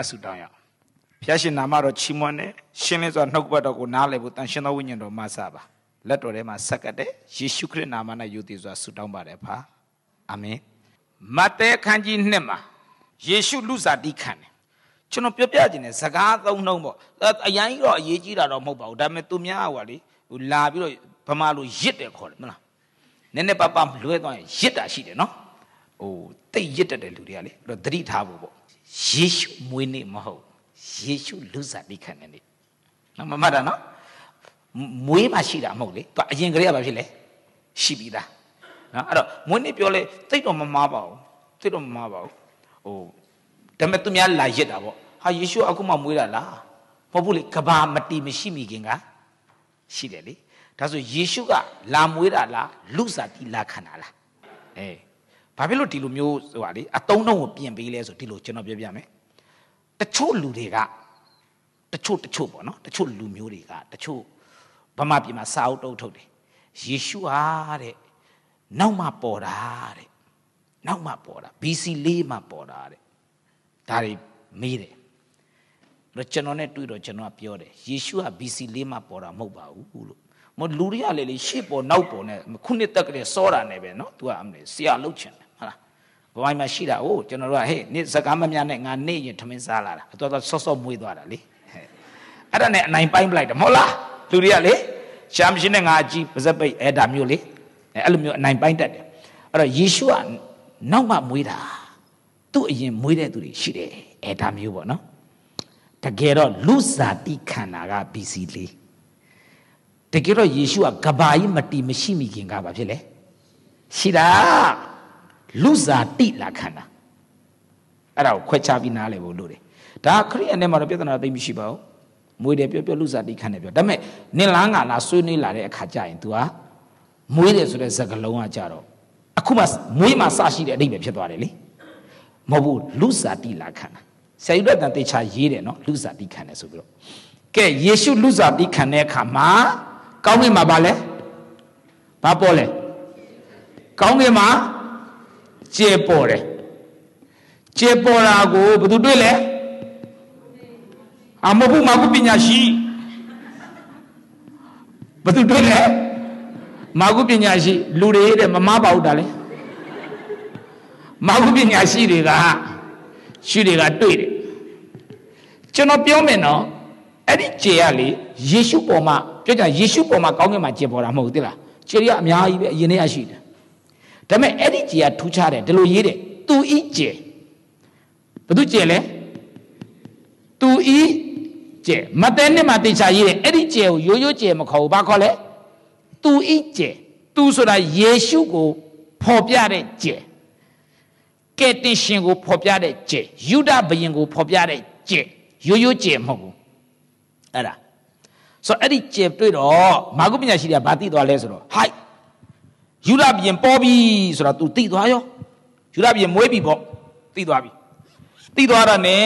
နဲ့ဆူတောင်းရအောင်ဖျားရှင်နာမတော်ချီးမွမ်းတယ်ရှင်းလင်းစွာနှုတ်ပတ်တော်ကိုနားလည်ဖို့တန်ရှင်သောဝိညာဉ်တော်မှာစပါလက်တော်ထဲမှာဆက်ကပ်တဲ့ယေရှုခရစ်နာမ၌ယုံကြည်စွာဆူတောင်းပါတယ်ဖာအာမင်မဿဲခန်းကြီးနှစ်မှာယေရှုလူစားတိခံတယ်ကျွန်တော်ပြောပြခြင်းနဲ့စကားသုံးနှုံးပေါ့အရင်ကတော့အရေးကြီးတာတော့မဟုတ်ပါဘူးဒါပေမဲ့သူများဟိုလေဟိုလာပြီးတော့ဗမာလိုရစ်တယ်ခေါ်တယ်မလားနည်းနည်းပါးပါလွဲသွားရင်ရစ်တာရှိတယ်နော်ဟိုတိတ်ရစ်တတ်တဲ့လူတွေကလေအဲ့တော့သတိထားဖို့ပေါ့ယေရှုမွေးနေ့မဟုတ်ယေရှုလူစားတိခတ်နေနေ့နော်မမှတ်တာနော်မွေးမှရှိတာမဟုတ်လေသူအရင်ကလေးကဘာဖြစ်လဲရှိပြီးသားနော်အဲ့တော့မွေးနေ့ပြောလဲတိတ်တော့မမားပါဘူးတိတ်တော့မမားပါဘူးဟိုဒါပေမဲ့သူများလာရစ်တာပေါ့ဟာယေရှုအခုမှမွေးတာလားမဟုတ်ဘူးလေကဘာမတီမရှိမိခင်က ရှိတယ်လေဒါဆိုယေရှုက လာမွေးတာလားလူစားတိလာခံတာလားအေးဘာဖြစ်လို့ဒီလိုမျိုးဟိုဟာလေအတုံးတုံးကိုပြင်ပေးလဲဆိုဒီလိုကျွန်တော်ပြောပြမယ်တချို့လူတွေကတချို့တချို့ပေါ့နော်တချို့လူမျိုးတွေကတချို့ဗမာပြည်မှာစာအုပ်တုပ်ထုတ်တယ်ယေရှုဟာတဲ့နောက်မှပေါ်တာတဲ့နောက်မှပေါ်တာ BC ၄မှပေါ်တာတဲ့ဒါတွေမေးတယ်တော့ကျွန်တော်နဲ့တွေ့တော့ကျွန်တော်ကပြောတယ်ယေရှုက BC ၄မှပေါ်တာမဟုတ်ပါဘူးလို့မလူတွေကလည်းလေရှေ့ပေါ်နောက်ပေါ်နဲ့ခုနှစ်တက်ကလေးစောတာနဲ့ပဲနော် तू ကအမလဲဆရာလှုပ်ချင်ဘဝမှာရှိတာအိုးကျွန်တော်တို့ကဟေ့နေ့စကားမများနဲ့ငါနေရင်ထမင်းစားလာတာအတော်တော်ဆော့ဆော့မွေးသွားတာလေအဲ့ဒါနဲ့အနိုင်ပိုင်းပလိုက်တယ်မဟုတ်လားလူတွေကလေရှားမရှိနဲ့ငါအကြီးပါဇက်ပိတ်အဲ့ဒါမျိုးလေအဲ့လိုမျိုးအနိုင်ပိုင်းတတ်တယ်အဲ့တော့ယေရှုကနောက်မှမွေးတာသူ့အရင်မွေးတဲ့သူတွေရှိတယ်အဲ့ဒါမျိုးပေါ့နော်တကယ်တော့လူဇာတိခန္ဓာက BC လေးတကယ်တော့ယေရှုကကဘာကြီးမတီမရှိမိခင်ကဘာဖြစ်လဲရှိတာလူစားတိလာခန္ဓာအဲ့ဒါကိုခွဲခြားပြီးနားလည်ဖို့လိုတယ်ဒါခရိယနဲ့မှာတော့ပြဿနာသိမရှိပါဘူးမွေးတယ်ပြောပြောလူစားတိခန့်တယ်ပြောဒါပေမဲ့နင်လန်းကလာဆွေးနွေးလာတဲ့အခါကျရင် तू ဟာမွေးတယ်ဆိုတဲ့စကားလုံးကကြတော့အခုမှမွေးမှာစရှိတဲ့အတိတ်ပဲဖြစ်သွားတယ်လေမဟုတ်ဘူးလူစားတိလာခန့်တာဆရာယူရတန်တေချာရေးတယ်နော်လူစားတိခန့်တယ်ဆိုပြီးတော့ကဲယေရှုလူစားတိခန့်တဲ့အခါမှာ ကောင်းကင်မှာပါလဲဘာပေါ်လဲကောင်းကင်မှာကျဲပေါ်တယ်ကျဲပေါ်တာကိုဘယ်သူတွေ့လဲအမဟုတ်မဟုတ်ပညာရှိဘယ်သူတွေ့လဲမာကုပညာရှိလူတွေတဲ့မမပါဘူးတာလေမာကုပညာရှိတွေကရှိတွေကတွေ့တယ်ကျွန်တော်ပြောမယ်နော်အဲ့ဒီကျေကလေယေရှုပေါ်မှာပြောကြယေရှုပေါ်မှာကောင်းကင်မှာကျေပေါ်တာမဟုတ်သလားကျေရအများကြီးပဲအရင်ကရှိတယ်ဒါပေမဲ့အဲ့ဒီကြေကထူးခြားတယ်ဒီလိုရေးတယ်သူဤကြေဘယ်သူကြေလဲသူဤကြေမတဲနဲ့မှတေချာရေးတယ်အဲ့ဒီကြေကိုရိုးရိုးကြေမခေါ်ဘူးဘာခေါ်လဲသူဤကြေသူဆိုတာယေရှုကိုဖော်ပြတဲ့ကြေကယ်တင်ရှင်ကိုဖော်ပြတဲ့ကြေယူဒဘရင်ကိုဖော်ပြတဲ့ကြေရိုးရိုးကြေမဟုတ်ဘူးအဲ့ဒါဆိုအဲ့ဒီကြေတွေ့တော့မာကုပညာရှိတွေကဘာသိသွားလဲဆိုတော့ဟိုက်ယူဒပြင်ပေါ်ပြီဆိုတာ तू သိသွားရောယူဒပြင်မွေးပြီပေါ့သိသွားပြီသိသွားတာ ਨੇ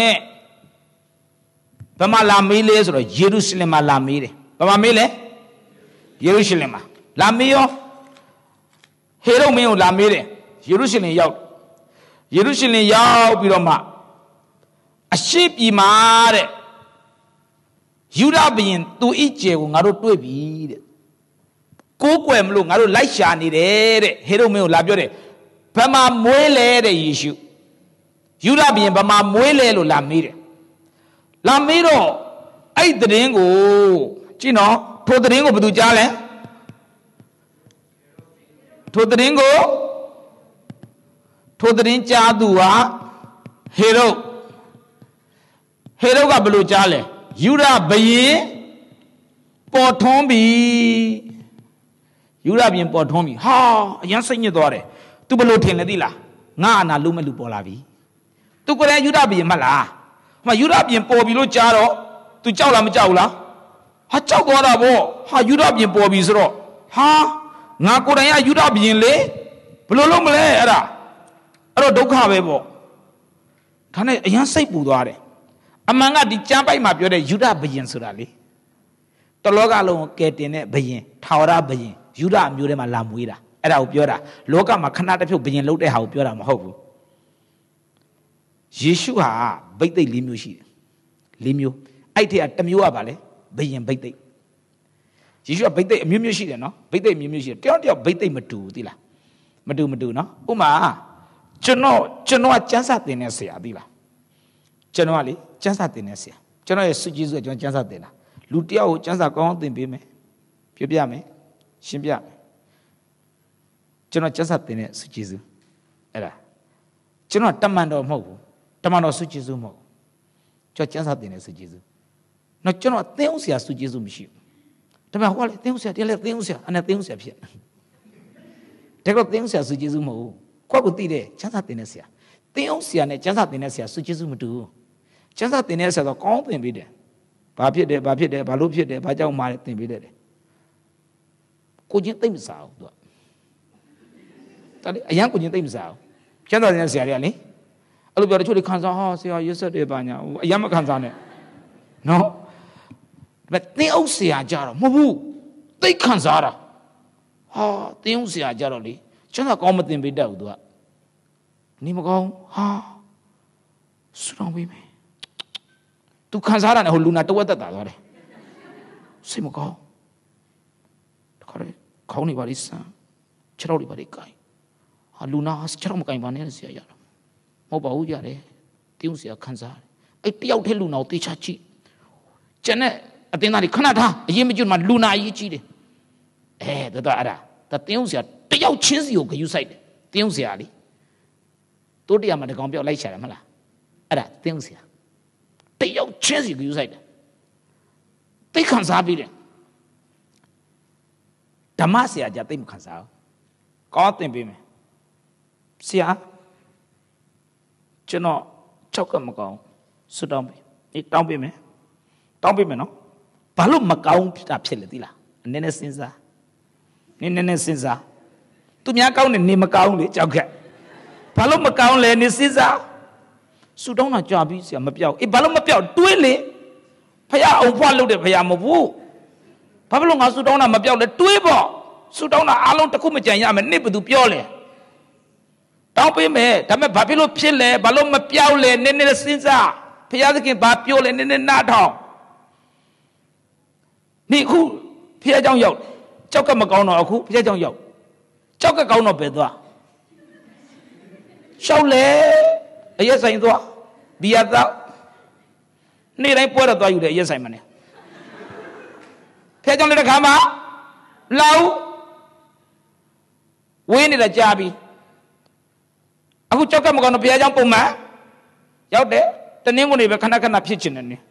ဘမလာမေးလဲဆိုတော့ယေရုရှလင်မှာလာမေးတယ်ဘမမေးလဲယေရုရှလင်မှာလာမေးရောဟေရုမင်းကိုလာမေးတယ်ယေရုရှလင်ရောက်ယေရုရှလင်ရောက်ပြီးတော့မှအရှိပြည်မှာတဲ့ယူဒဘရင်သူဤကျယ်ကိုငါတို့တွေ့ပြီတဲ့ကိုးကွယ်မလို့ငါတို့လိုက်ရှာနေတယ်တဲ့ဟေရုမင်းကိုလာပြောတယ်ဘမမွေးလဲတဲ့ယေရှုယူဒဘုရင်ဘမမွေးလဲလို့လာမေးတယ်လာမေးတော့အဲ့သတင်းကိုကြည့်နော်ထိုသတင်းကိုဘယ်သူကြားလဲထိုသတင်းကိုထိုသတင်းကြားသူဟာဟေရုဟေရုကဘယ်လိုကြားလဲယူဒဘုရင်ပေါ်ထွန်းပြီယူရပြင်ပေါ်ထွန်းပြီဟာအရန်စိတ်ညစ်သွားတယ်သူဘလို့ထင်လဲသိလားငါအနာလုံးမလူပေါ်လာပြီသူကိုယ်လည်းယူရပြင်မလားဟိုမှာယူရပြင်ပေါ်ပြီလို့ကြားတော့သူကြောက်လားမကြောက်လားဟာကြောက်သွားတာဗောဟာယူရပြင်ပေါ်ပြီဆိုတော့ဟာငါကိုယ်တိုင်ကယူရပြင်လေဘလို့လုံးမလဲအဲ့ဒါအဲ့တော့ဒုက္ခပဲဗောဒါနဲ့အရန်စိတ်ပူသွားတယ်အမှန်ကဒီကြမ်းပိုက်မှာပြောတဲ့ယူဒဘယင်ဆိုတာလေတလောကလုံးကဲတင်တဲ့ဘယင်ထာဝရဘယင်ယူဒအမျိုးထဲမှာလာမွေးတာအဲ့ဒါကိုပြောတာလောကမှာခဏတစ်ဖြုတ်ဘယင်လုတ်တဲ့ဟာကိုပြောတာမဟုတ်ဘူးယေရှုဟာဗိသိက်၄မျိုးရှိတယ်၄မျိုးအဲ့ထက်ကတစ်မျိုးကဗာလဲဘယင်ဗိသိက်ယေရှုကဗိသိက်အမျိုးမျိုးရှိတယ်နော်ဗိသိက်အမျိုးမျိုးရှိတယ်တယောက်တယောက်ဗိသိက်မတူဘူးသီလားမတူမတူနော်ဥမာကျွန်တော်ကျွန်တော်ကစံစာတင်နေဆရာသီလားကျွန်တော်ကလေစံစာတင်နေဆရာကျွန်တော်ရဲ့စုကြည့်စုကကျွန်တော်စံစာတင်တာလူတယောက်ကိုစံစာကောင်းအောင်တင်ပေးမယ်ပြပြမယ်ရှင်းပြကျွန်တော်ကျက်ဆက်တင်တဲ့စုကျေစုအဲ့ဒါကျွန်တော်တမန်တော်မဟုတ်ဘူးတမန်တော်စုကျေစုမဟုတ်ဘူးကျွန်တော်ကျက်ဆက်တင်တဲ့စုကျေစုနော်ကျွန်တော်အသင်းဥစရာစုကျေစုမရှိဘူးဒါပေမဲ့ဟိုကလေအသင်းဥစရာတရားလေအသင်းဥစရာအဲ့ဒါအသင်းဥစရာဖြစ်တကယ်အသင်းဥစရာစုကျေစုမဟုတ်ဘူးကိုယ့်ကိုသိတဲ့ကျက်ဆက်တင်တဲ့ဆရာသင်းဥစရာနဲ့ကျက်ဆက်တင်တဲ့ဆရာစုကျေစုမတူဘူးကျက်ဆက်တင်တဲ့ဆရာတော့ကောင်းသင်ပေးတယ်ဘာဖြစ်တယ်ဘာဖြစ်တယ်ဘာလို့ဖြစ်တယ်ဘာကြောင့်မာတယ်သင်ပေးတယ်ကိုချင်းသိမ့်မစားဘူးသူကဒါလေအရန်ကိုချင်းသိမ့်မစားဘူးကျန်တော်တဲ့ဆရာတွေကလေအဲ့လိုပြောတချို့တွေခံစားဟာဆရာရွတ်ဆက်တွေပါညာအရန်မခံစားနဲ့နော်ဒါပေမဲ့သင်းအုပ်ဆရာကြတော့မဟုတ်ဘူးသိခံစားတာဟာသင်းအုပ်ဆရာကြတော့လေကျန်တော်ကောင်းမသင်ပေးတတ်ဘူးသူကနေမကောင်းဟာဆူတောင်းပေးမယ်သူခံစားတာနဲ့ဟိုလူနာတဝက်သက်တာသွားတယ်စိတ်မကောင်းတခါတည်းခေါင်းတွေပါလေးဆန်ခြေထောက်တွေပါလေးကိုင်ဟာလူနာဟာခြေထောက်မကိုင်ပါနဲ့ဆရာရတော့မဟုတ်ပါဘူးရတယ်တင်းဦးဆရာခန်းစားတယ်အဲ့တယောက်တည်းလူနာကိုတေချာကြည့်ကျန်တဲ့အတင်းသားတွေခဏထားအရင်မကြည့်မှလူနာကြီးကြည့်တယ်အဲတော်တော်အဲ့ဒါတတင်းဦးဆရာတယောက်ချင်းစီကိုဂယူဆိုင်တယ်တင်းဦးဆရာလေတိုးတရမှာတကောင်ပြောက်လိုက်ချတယ်မဟုတ်လားအဲ့ဒါတင်းဦးဆရာတယောက်ချင်းစီဂယူဆိုင်တယ်သိခံစားပြီးတယ်ဓမ္မဆရာကြသိမခံစားဘူးကောင်းတင်ပေးမယ်ဆရာကျွန်တော်ကြောက်ကမကောင်းဆွတောင်းပေးအေးတောင်းပေးမယ်တောင်းပေးမယ်နော်ဘာလို့မကောင်းတာဖြစ်လဲသိလားအနေနဲ့စဉ်းစားနင်းနေနေစဉ်းစားသူများကောင်းတယ်နေမကောင်းလေကြောက်ခက်ဘာလို့မကောင်းလဲနေစဉ်းစားဆူတောင်းတာကြာပြီဆရာမပြောက်အေးဘာလို့မပြောက်တွေးလေဖះအောင်ဖွားလို့တယ်ဖះမဟုတ်ဘူးဘာဖြစ်လို့ငါဆူတောင်းတာမပြောက်လဲတွေးပေါ့ဆူတောင်းတာအားလုံးတစ်ခုမကြံရမယ်နှစ်ဘသူပြောလဲတောင်းပေးမယ်ဒါပေမဲ့ဘာဖြစ်လို့ဖြစ်လဲဘာလို့မပြောက်လဲနည်းနည်းစဉ်းစားဘုရားသခင်ဘာပြောလဲနည်းနည်းနားထောင်နေခုဘုရားเจ้าရောက်ကြောက်ကမကောင်းတော့အခုဘုရားเจ้าရောက်ကြောက်ကကောင်းတော့ပဲသွားရှောက်လေအရက်ဆိုင်သွားဘီယာတော့နေ့တိုင်းပွဲတော့သွားယူတယ်အရက်ဆိုင်မနဲ့ဖះကြောင့်လည်းတခါမှလောက်ဝင်းနေတာကြာပြီအခုကြောက်ကမကောင်တော့ဖះကြောင့်ပုံမှန်ရောက်တယ်တနင်းကုန်နေပဲခဏခဏဖြစ်ချင်တယ်နင်း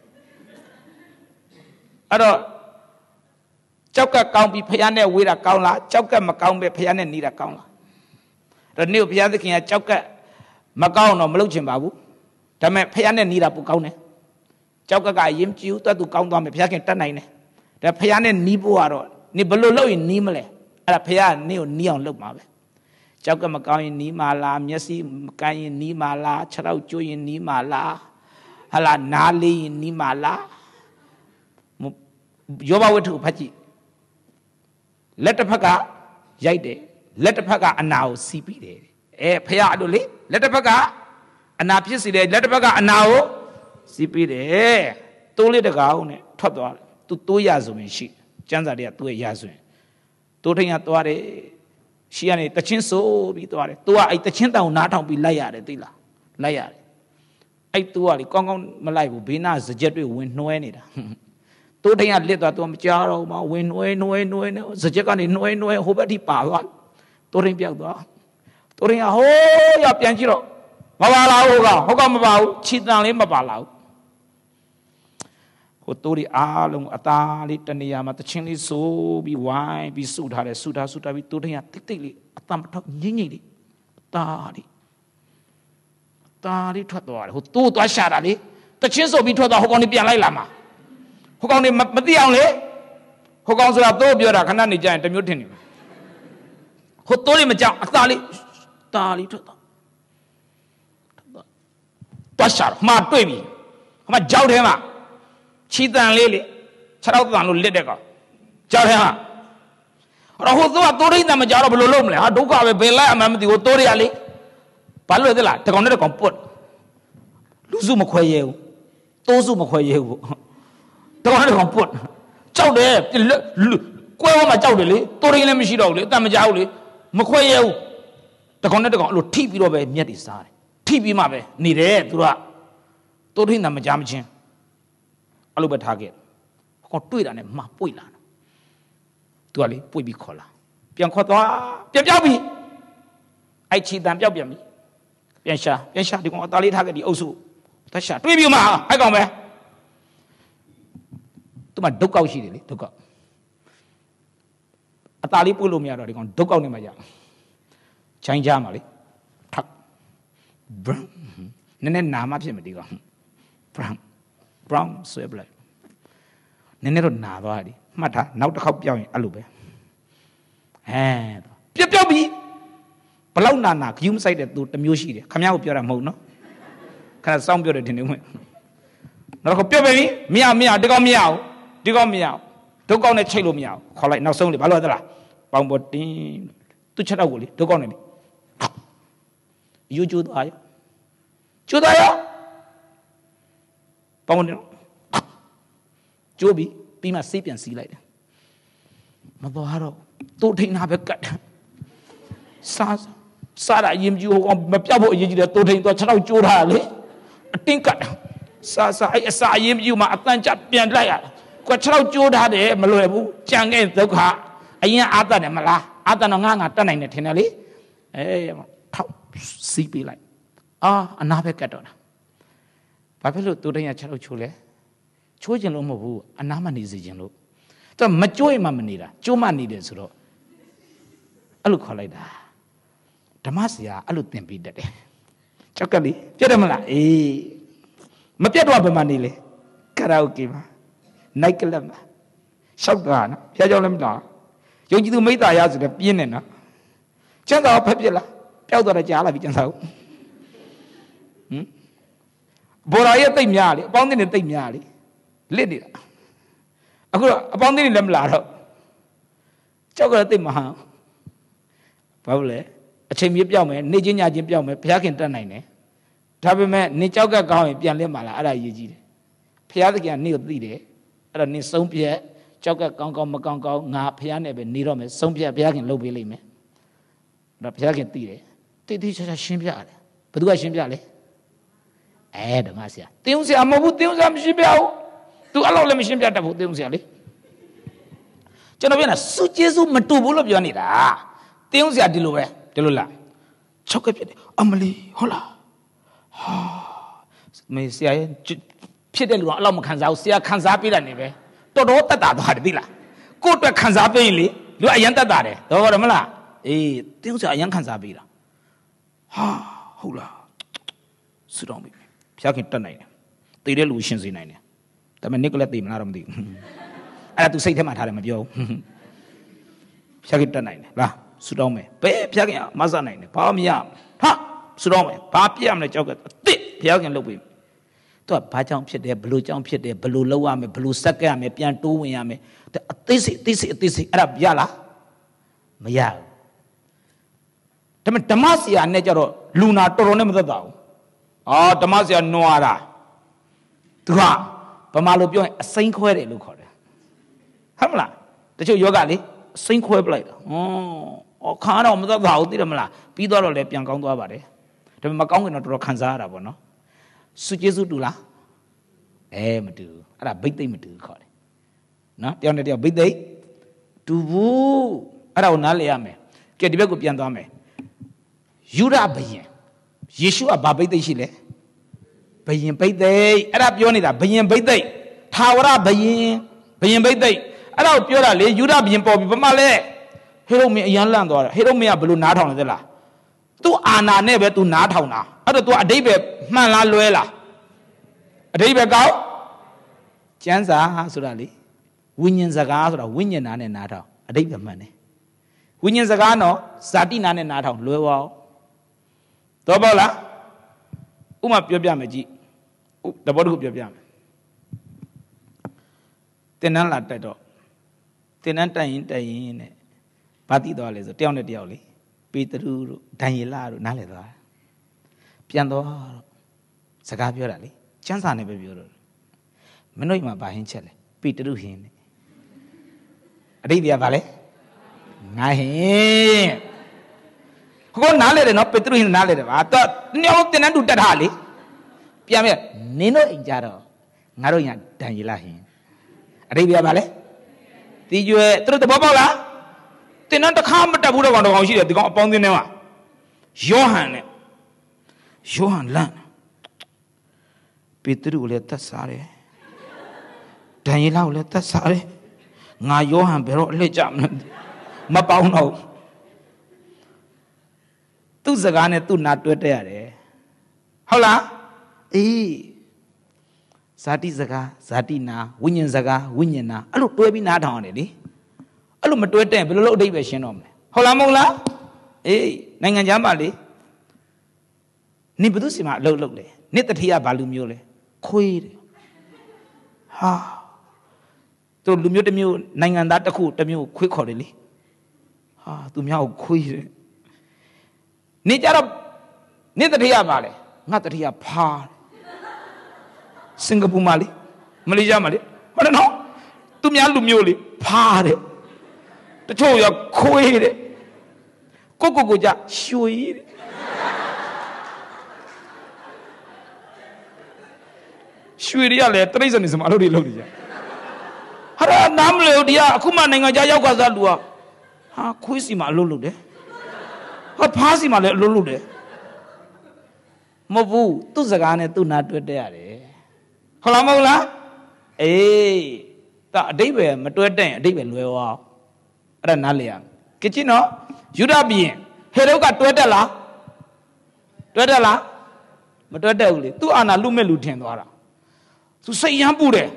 အဲ့တော့ကြောက်ကကောင်းပြီဖះနဲ့ဝေးတာကောင်းလားကြောက်ကမကောင်းပဲဖះနဲ့နေတာကောင်းလားတော့နေ့ဘုရားသခင်ကကြောက်ကမကောင်းတော့မလုပ်ချင်ပါဘူးဒါပေမဲ့ဖះနဲ့နေတာပူကောင်းတယ်ကြောက်ကကအရင်ကြည့်ဦးတွတ်သူကောင်းသွားမယ်ဘုရားခင်တတ်နိုင်တယ်ဒါဖះနဲ့နီးဖို့ကတော့နေဘလို့လုပ်ရင်နီးမလဲအဲ့ဒါဖះကနေကိုနီးအောင်လုပ်ပါပဲကြောက်ကမကောင်းရင်နီးမာလားမျက်စိမကိုင်းရင်နီးမာလားခြေထောက်ကျိုးရင်နီးမာလားဟလာနားလေးရင်နီးမာလားယောဘဝတ္ထုဖတ်ကြည့်လက်တစ်ဖက်ကရိုက်တယ်လက်တစ်ဖက်ကအနာကိုစီးပြီးတယ်အဲဖះအတို့လေလက်တစ်ဖက်ကအနာဖြစ်စီတယ်လက်တစ်ဖက်ကအနာကိုစီးပြီးတယ်တိုးလေးတကောင်နဲ့ထွက်သွားတယ်သူတိုးရဆိုရင်ရှိကျမ်းစာတွေကသူ့ရဲ့ရဆိုရင်တိုးထိန်ကသွားတယ်ရှိကနေတချင်းဆိုပြီးသွားတယ်သူကအဲ့တချင်းတောင်နားထောင်ပြီးလိုက်ရတယ်သိလားလိုက်ရတယ်အဲ့သူကလေကောင်းကောင်းမလိုက်ဘူးဘေးနာစကြက်တွေဝင်နှွဲနေတာတိုးထိန်ကလစ်သွားသူကမကြားတော့ဘူးဝင်နှွဲနှွဲနှွဲနဲ့စကြက်ကနေနှွဲနှွဲဟိုဘက်ထိပါသွားတိုးထိန်ပြောက်သွားတိုးထိန်ကဟိုးရပြန်ကြည့်တော့မပါလာဘူးကဟုတ်ကမပါဘူးခြေတန်လေးမပါလာဘူးဟိုတိုးတွေအားလုံးအသားလေးတနေရာမှာတချင်းလေးဆိုးပြီးဝိုင်းပြီးစုထားတယ်စုထားစုထားပြီးတိုးထင်းကတိတ်တိတ်လေးအသားမထောက်ငိမ့်ငိမ့်လေးအသားလေးအသားလေးထွက်သွားတယ်ဟိုတိုးသွားရှာတာလေတချင်းဆိုပြီးထွက်သွားဟိုကောင်တွေပြန်လိုက်လာမှာဟိုကောင်တွေမသိအောင်လေဟိုကောင်ဆိုတာတိုးပြောတာခဏနေကြရင်တမျိုးထင်နေမှာဟိုတိုးတွေမကြောက်အသားလေးတာလေးထွက်သွားထွက်သွားရှာတော့မှာတွေ့ပြီဟိုမှာကြောက်တယ်မှာခြေတန်လေးလေခြေထောက်တန်လို့လက်တဲ့ကောင်ကြားထဲဟာအဲ့တော့ဟိုသူကသိုးရိတ်တန်မကြားတော့ဘယ်လိုလုပ်မလဲဟာဒုက္ခပဲဘယ်လိုက်အမှန်မသိဘူးသိုးရိတ်ရလေဘာလို့လဲသလားတကောင်နဲ့တကောင်ပွတ်လူစုမခွဲရဲဘူးတိုးစုမခွဲရဲဘူးတကောင်နဲ့တကောင်ပွတ်ကြောက်တယ်ကွဲဝမှာကြောက်တယ်လေသိုးရိတ်လည်းမရှိတော့ဘူးလေအတန်မကြားဘူးလေမခွဲရဲဘူးတကောင်နဲ့တကောင်အဲ့လိုထိပြီးတော့ပဲမျက်တွေစားတယ်ထိပြီးမှပဲနေတယ်သူကသိုးရိတ်တန်မကြားမချင်းအဲ့လိုပဲထားခဲ့ဟောတွေ့တာနဲ့မှာပွိလာတာသူကလေပွိပြီးခေါ်လာ ပြန်ခေါ်သွားပြန်ပြောက်ပြီအဲ့ချီတန်ပြောက်ပြန်ပြီပြန်ရှာပြန်ရှာဒီကောင်အသားလေးထားခဲ့ဒီအုပ်စုသက်ရှာတွေ့ပြီမဟာအဲ့ကောင်ပဲသူမှဒုက္ခရှိတယ်လေဒုက္ခအသားလေးပွိလို့မရတော့ဒီကောင်ဒုက္ခနဲ့မှရချိုင်းကြမှာလေထပ်ဘရမ်နည်းနည်းနာမဖြစ်မဒီကောင်ဘရမ် brown ဆွဲပလိုက်နည်းနည်းတော့နာသွားတယ်မှတ်ထားနောက်တစ်ခေါက်ပြောင်းရင်အဲ့လိုပဲဟမ်ပြက်ပြောက်ပြီဘလောက်နာနာခယူးမဆိုင်တဲ့သူတစ်မျိုးရှိတယ်ခမရကိုပြောတာမဟုတ်နော်ခဏစောင့်ပြောတယ်တင်နေဝင်နောက်တစ်ခေါက်ပြက်ပြီမရမရဒီကောင်မရဘူးဒီကောင်မရဘူးဒုက္ခနဲ့ချိတ်လို့မရဘူးခေါ်လိုက်နောက်ဆုံးလေဘာလို့လဲသလားပေါင်ပေါ်တင်းသူ့ချက်တော့ကိုလေဒုက္ခနဲ့လေယူကျိုးသွားရောကျိုးသွားရောပေါင်းတယ်ကျိုးပြီးပြီးမှစေးပြန်စီးလိုက်တယ်မသွားတော့သူ့ထိန်နာပဲကတ်တယ်စားစားတာအရင်ကြီးဟိုကောင်မပြောက်ဖို့အရင်ကြီးတယ်သူ့ထိန်သွားခြေထောက်ကျိုးထားလေအတင်းကတ်တယ်စားစားအဲ့အစာအရင်ကြီးမှအတန်ကျပြန်လိုက်ရတယ်ကွာခြေထောက်ကျိုးထားတယ်မလွယ်ဘူးကြံခဲ့ဒုက္ခအရင်အာတတ်တယ်မလားအာတတ်တော့ငါငါတတ်နိုင်တယ်ထင်တယ်လေအေးထောက်စီးပေးလိုက် အာအနာပဲကတ်တော့တာဘာဖြစ်လို့သူတိုင်းက6လောက်ချိုးလဲချိုးကျင်လို့မဟုတ်ဘူးအနာမနေစေခြင်းလို့သူကမကြွိမှမနေတာကြိုးမှနေတယ်ဆိုတော့အဲ့လိုခေါ်လိုက်တာဓမ္မဆရာအဲ့လိုသင်ပေးတတ်တယ်ကြောက်ကလေးပြတ်တယ်မလားအေးမပြတ်တော့ဘယ်မှာနေလဲကာရာအိုကေမှာနိုက်ကလပ်မှာရှောက်တာနော်ဖျားကြောင်လည်းမတော်ယုံကြည်သူမိတ္တာရဆိုတော့ပြင်းနေနော်ကျန်တာဖက်ပြစ်လားပျောက်သွားတယ်ကြားလာပြီကျန်တာဟုတ်ဟမ်ဘော်ရာရဲ့တိတ်များလေအပေါင်းအသင်းတွေတိတ်များလေလစ်နေတာအခုတော့အပေါင်းအသင်းတွေလည်းမလာတော့ကြောက်ကြတဲ့တိတ်မဟာဘာလို့လဲအချိန်မြေပြောက်မယ်နေချင်းညချင်းပြောက်မယ်ဘုရားခင်တတ်နိုင်တယ်ဒါပေမဲ့နေကြောက်ကကောင်းရင် ပြန်လဲမှာလားအဲ့ဒါရေးကြည့်တယ်ဘုရားသခင်ကနေကိုသိတယ်အဲ့ဒါနေဆုံးပြက်ကြောက်ကကောင်းကောင်းမကောင်းကောင်းငါဘုရားနဲ့ပဲနေတော့မယ်ဆုံးပြက်ဘုရားခင်လုပ်ပေးလိမ့်မယ်ဒါဘုရားခင်သိတယ်တိတိချာချာရှင်းပြတယ်ဘယ်သူကရှင်းပြလဲအဲဓမ္မဆရာတင်းဦးဆရာမဟုတ်ဘူးတင်းဦးဆရာမရှိပြဘူး तू အဲ့လောက်လည်းမရှင်းပြတတ်ဘူးတင်းဦးဆရာလေကျွန်တော်ပြန်တာစုကျေစုမတူဘူးလို့ပြောနေတာတင်းဦးဆရာဒီလိုပဲဒီလိုလားချောက်ကဖြစ်တယ်အမလီဟုတ်လားဟာမေဆရာရဲ့ဖြစ်တဲ့လူကအဲ့လောက်မခံစားဘူးဆရာခံစားပေးတာနေပဲတော်တော်တတ်တာသွားတယ်သိလားကိုယ့်အတွက်ခံစားပေးရင်လေလူအရန်တတ်တာတယ်တော့ဟုတ်မလားအေးတင်းဦးဆရာအရန်ခံစားပေးတာဟာဟုတ်လားစူတောင်းပြီဖျောက်ခင်တက်နိုင်တယ်သေတဲ့လူရှင်စေနိုင်တယ်ဒါပေမဲ့နစ်ကလက်သေမလားတော့မသိဘူးအဲ့ဒါ तू စိတ်ထဲမှာထားတယ်မပြောဘူးဖျောက်ခင်တက်နိုင်တယ်လားဆူတောင်းမယ်ဘယ်ဖျောက်ခင်မဆနိုင်တယ်ဘာမရဟာဆူတောင်းမယ်ဘာပြရမလဲကြောက်ကအစ်စ်ဖျောက်ခင်လုပ်ပြီသူကဘာကြောင့်ဖြစ်တယ်ဘလို့ကြောင့်ဖြစ်တယ်ဘလို့လောက်ရမယ်ဘလို့စက်ကရမယ်ပြန်တိုးဝင်ရမယ်အသေးစိတ်အသေးစိတ်အသေးစိတ်အဲ့ဒါရလားမရဘူးဒါပေမဲ့ဓမ္မဆရာနဲ့ကြတော့လူနာတော်တော်နဲ့မသက်သာဘူးအော်ဓမ္မဆရာနွာတာသူကဗမာလိုပြောရင်အစိမ့်ခွဲတယ်လို့ခေါ်တယ်ဟုတ်မလားတချို့ယောဂလေအစိမ့်ခွဲပလိုက်တာဟွန်းအော်ခါတော့မသက်သာဘူးသိတယ်မလားပြီးတော့လည်းပြန်ကောင်းသွားပါတယ်ဒါပေမဲ့မကောင်းခင်တော့တော်တော်ခံစားရတာပေါ့နော်စုကျေစုတူလားအဲမတူအဲ့ဒါဘိတ်သိမ့်မတူခေါ်တယ်နော်တယောက်နဲ့တယောက်ဘိတ်သိမ့်တူဘူးအဲ့ဒါကိုနားလည်ရမယ်ကဲဒီဘက်ကိုပြန်သွားမယ်ယူရဘယင်ယေရှုကဘာပိတ်သိက်ရှိလဲဘယင်ပိတ်သိက်အဲ့ဒါပြောနေတာဘယင်ပိတ်သိက်ထာဝရဘယင်ဘယင်ပိတ်သိက်အဲ့ဒါကိုပြောတာလေယူဒဘယင်ပေါ်ပြီဘာမှလဲဟေရုမင်းအရန်လန့်သွားတာဟေရုမင်းကဘလို့နားထောင်နေသလားသူ့အာနာနဲ့ပဲသူနားထောင်တာအဲ့တော့သူအတိတ်ပဲမှန်လားလွဲလားအတိတ်ပဲကောက်ကျမ်းစာဆိုတာလေဝိညာဉ်စကားဆိုတာဝိညာဉ်နာနဲ့နားထောင်အတိတ်ပဲမှန်တယ်ဝိညာဉ်စကားတော့ဇာတိနာနဲ့နားထောင်လွဲသွားအောင်တော့ပေါ့လားဥမာပြောပြမယ်ကြည့်တဘောတစ်ခုပြောပြမယ်တင်နန်းလာတက်တော့တင်နန်းတက်ရင်တက်ရင်နဲ့ဘာတိသွားလဲဆိုတယောက်နဲ့တယောက်လေပေတရုတို့ဒန်ယေလတို့နားလည်သွားပြန်တော့စကားပြောတာလေချမ်းစာနဲ့ပဲပြောတော့မနှုတ်မှာဘာဟင်းချက်လဲပေတရုဟင်းနဲ့အတိတ်ကဘာလဲငါဟင်းကိုကိုနားလဲတယ်နော်ပေတရုဟင်းနားလဲတယ်ပါတော့တနေ့လုံးတင်တန်းတူတက်တာလေပြန်ပြန်နင်းတို့အိမ်ကြတော့ငါတို့ညာဒံရီလာဟင်းအရိဗျာပါလဲတီကျွဲသူတို့သဘောပေါက်လားတင်တန်းတစ်ခါမတက်ဘူးတော့ကောင်ကောင်ရှိတယ်ဒီကောင်အပေါင်းသင်းထဲမှာယောဟန်နဲ့ယောဟန်လန်ပေတရုကိုလည်းတတ်စားတယ်ဒံရီလာကိုလည်းတတ်စားတယ်ငါယောဟန်ဘယ်တော့အလှည့်ကြမလဲမပေါင်းတော့ဘူးသူ့စကားနဲ့သူ့နာတွေ့တတ်ရတယ်ဟုတ်လားအေးဇာတိစကားဇာတိနာဝိညာဉ်စကားဝိညာဉ်နာအဲ့လိုတွဲပြီးနားထောင်ရတယ်လေအဲ့လိုမတွဲတဲ့ဘယ်လိုလုပ်အတိတ်ပဲရှင်းတော့မလဲဟုတ်လားမဟုတ်လားအေးနိုင်ငံသားပါလေနေဘုသူစီမှာအလုပ်လုပ်လေနေတတိယဘာလူမျိုးလဲခွေးတယ်ဟာသူလူမျိုးတစ်မျိုးနိုင်ငံသားတစ်ခုတစ်မျိုးခွေးခေါ်တယ်လေဟာသူများကိုခွေးတယ်နေကြတော့နေတတိယပါလေငါတတိယဖာစင်ကာပူမှာလေမလေးရှားမှာလေမဟုတ်တော့သူများလူမျိုးလေဖာတဲ့တချို့ရခွေးတဲ့ကိုကိုကိုကြရွှေတဲ့ရွှေတွေကလည်းတရိတ်စနေစမှာအလုပ်တွေလုပ်နေကြဟာနားမလို့တရားအခုမှနိုင်ငံခြားရောက်ကစားလူကဟာခွေးစီမှာအလုပ်လုပ်တယ်ဟာဖားစီမှာလည်းအလုပ်လုပ်တယ်မဟုတ်ဘူးသူ့စကားနဲ့သူ့နာတွေ့တဲ့ရတယ်ဟုတ်လားမဟုတ်လားအေးဒါအတိတ်ပဲမတွေ့တဲ့ရင်အတိတ်ပဲလွယ်သွားအဲ့ဒါနားလည်ရကြည့်နော်ယူဒပြင်းဟေရုကတွေ့တက်လားတွေ့တက်လားမတွေ့တက်ဘူးလေသူ့အာနာလူမဲ့လူထင်သွားတာသူစိတ်ရမ်းပူတယ်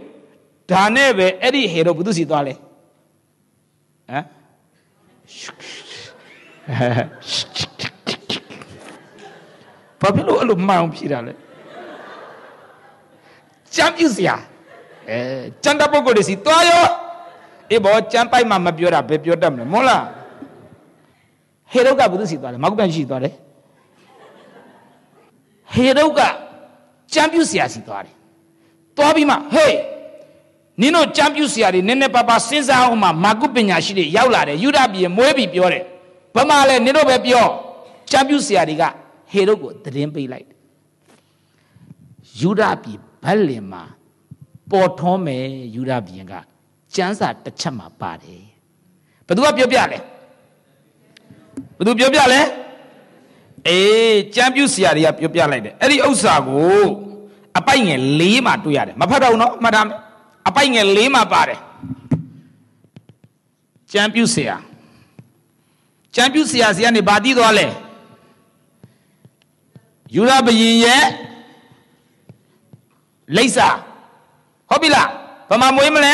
ဒါနဲ့ပဲအဲ့ဒီဟေရုဘုသူစီသွားလဲဟမ်ဘာဖြစ်လို့အဲ့လိုမှန်အောင်ဖြေတာလဲကြမ်းပြူစရာအဲကြမ်းတဲ့ပုဂ္ဂိုလ်တွေစီသွားရောအေးဘောကြမ်းပိုက်မှမပြောတာဘယ်ပြောတတ်မလဲမဟုတ်လားဟေရုကဘုသူစီသွားတယ်မောက်ပြန်ရှိသွားတယ်ဟေရုကကြမ်းပြူစရာစီသွားတယ်သွားပြီးမှဟေးနင်တို့ကြမ်းပြူစရာတွေနည်းနည်းပါးပါးစဉ်းစားအောင်မှမာကုပညာရှိတွေရောက်လာတယ်ယူဒပြည်မွေးပြီးပြောတယ်ဗမာလည်းနင်တို့ပဲပြောကြမ်းပြူစရာတွေကဟေရုတ်ကိုသတင်းပေးလိုက်ယူဒပြည်ဗတ်လင်မှာပေါ်ထွန်းမယ်ယူဒပြည်ကကျမ်းစာတစ်ချက်မှာပါတယ်ဘသူကပြောပြလဲဘသူပြောပြလဲအေးကျမ်းပြုဆရာတွေကပြောပြလိုက်တယ်အဲ့ဒီဥစ္စာကို အပိုက်ငယ်၄မှာတွေ့ရတယ်မဖတ်တော့ဘူးเนาะမှတ်ထားမယ်အပိုက်ငယ်၄မှာပါတယ်ကျမ်းပြုဆရာကျမ်းပြုဆရာစီကနေဘာတိသွားလဲယူဒဘရင်ရဲ့လိပ်စာဟုတ်ပြီလားဘယ်မှာမွေးမလဲ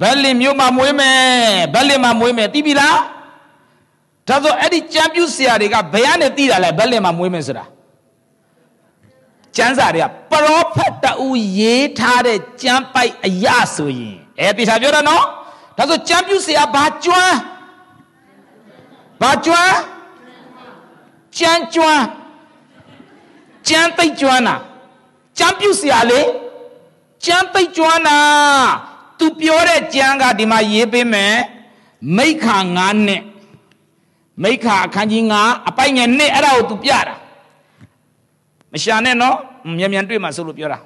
ဘက်လင်မြို့မှာမွေးမယ်ဘက်လင်မှာမွေးမယ်သိပြီလားဒါဆိုအဲ့ဒီချန်ပီယံဆရာတွေကဘယ်ကနေသိတာလဲဘက်လင်မှာမွေးမယ်ဆိုတာကျမ်းစာတွေကပရောဖက်တဦးရေးထားတဲ့ကျမ်းပိုက်အရာဆိုရင်အဲတိထားပြောတာနော်ဒါဆိုကျမ်းပြုဆရာဘာကျွမ်းဘာကျွမ်းကြမ်းကျွမ်းကြမ်းသိပ်ကျွမ်းတာကြမ်းပြုတ်စရာလေကြမ်းသိပ်ကျွမ်းတာသူပြောတဲ့ကြမ်းကဒီမှာရေးပေးမယ်မိခါ9နဲ့မိခါအခန်းကြီး9အပိုင်ငယ်2အဲ့ဒါကိုသူပြတာမရှာနဲ့နော်မြန်မြန်တွေ့မှဆိုလို့ပြောတာ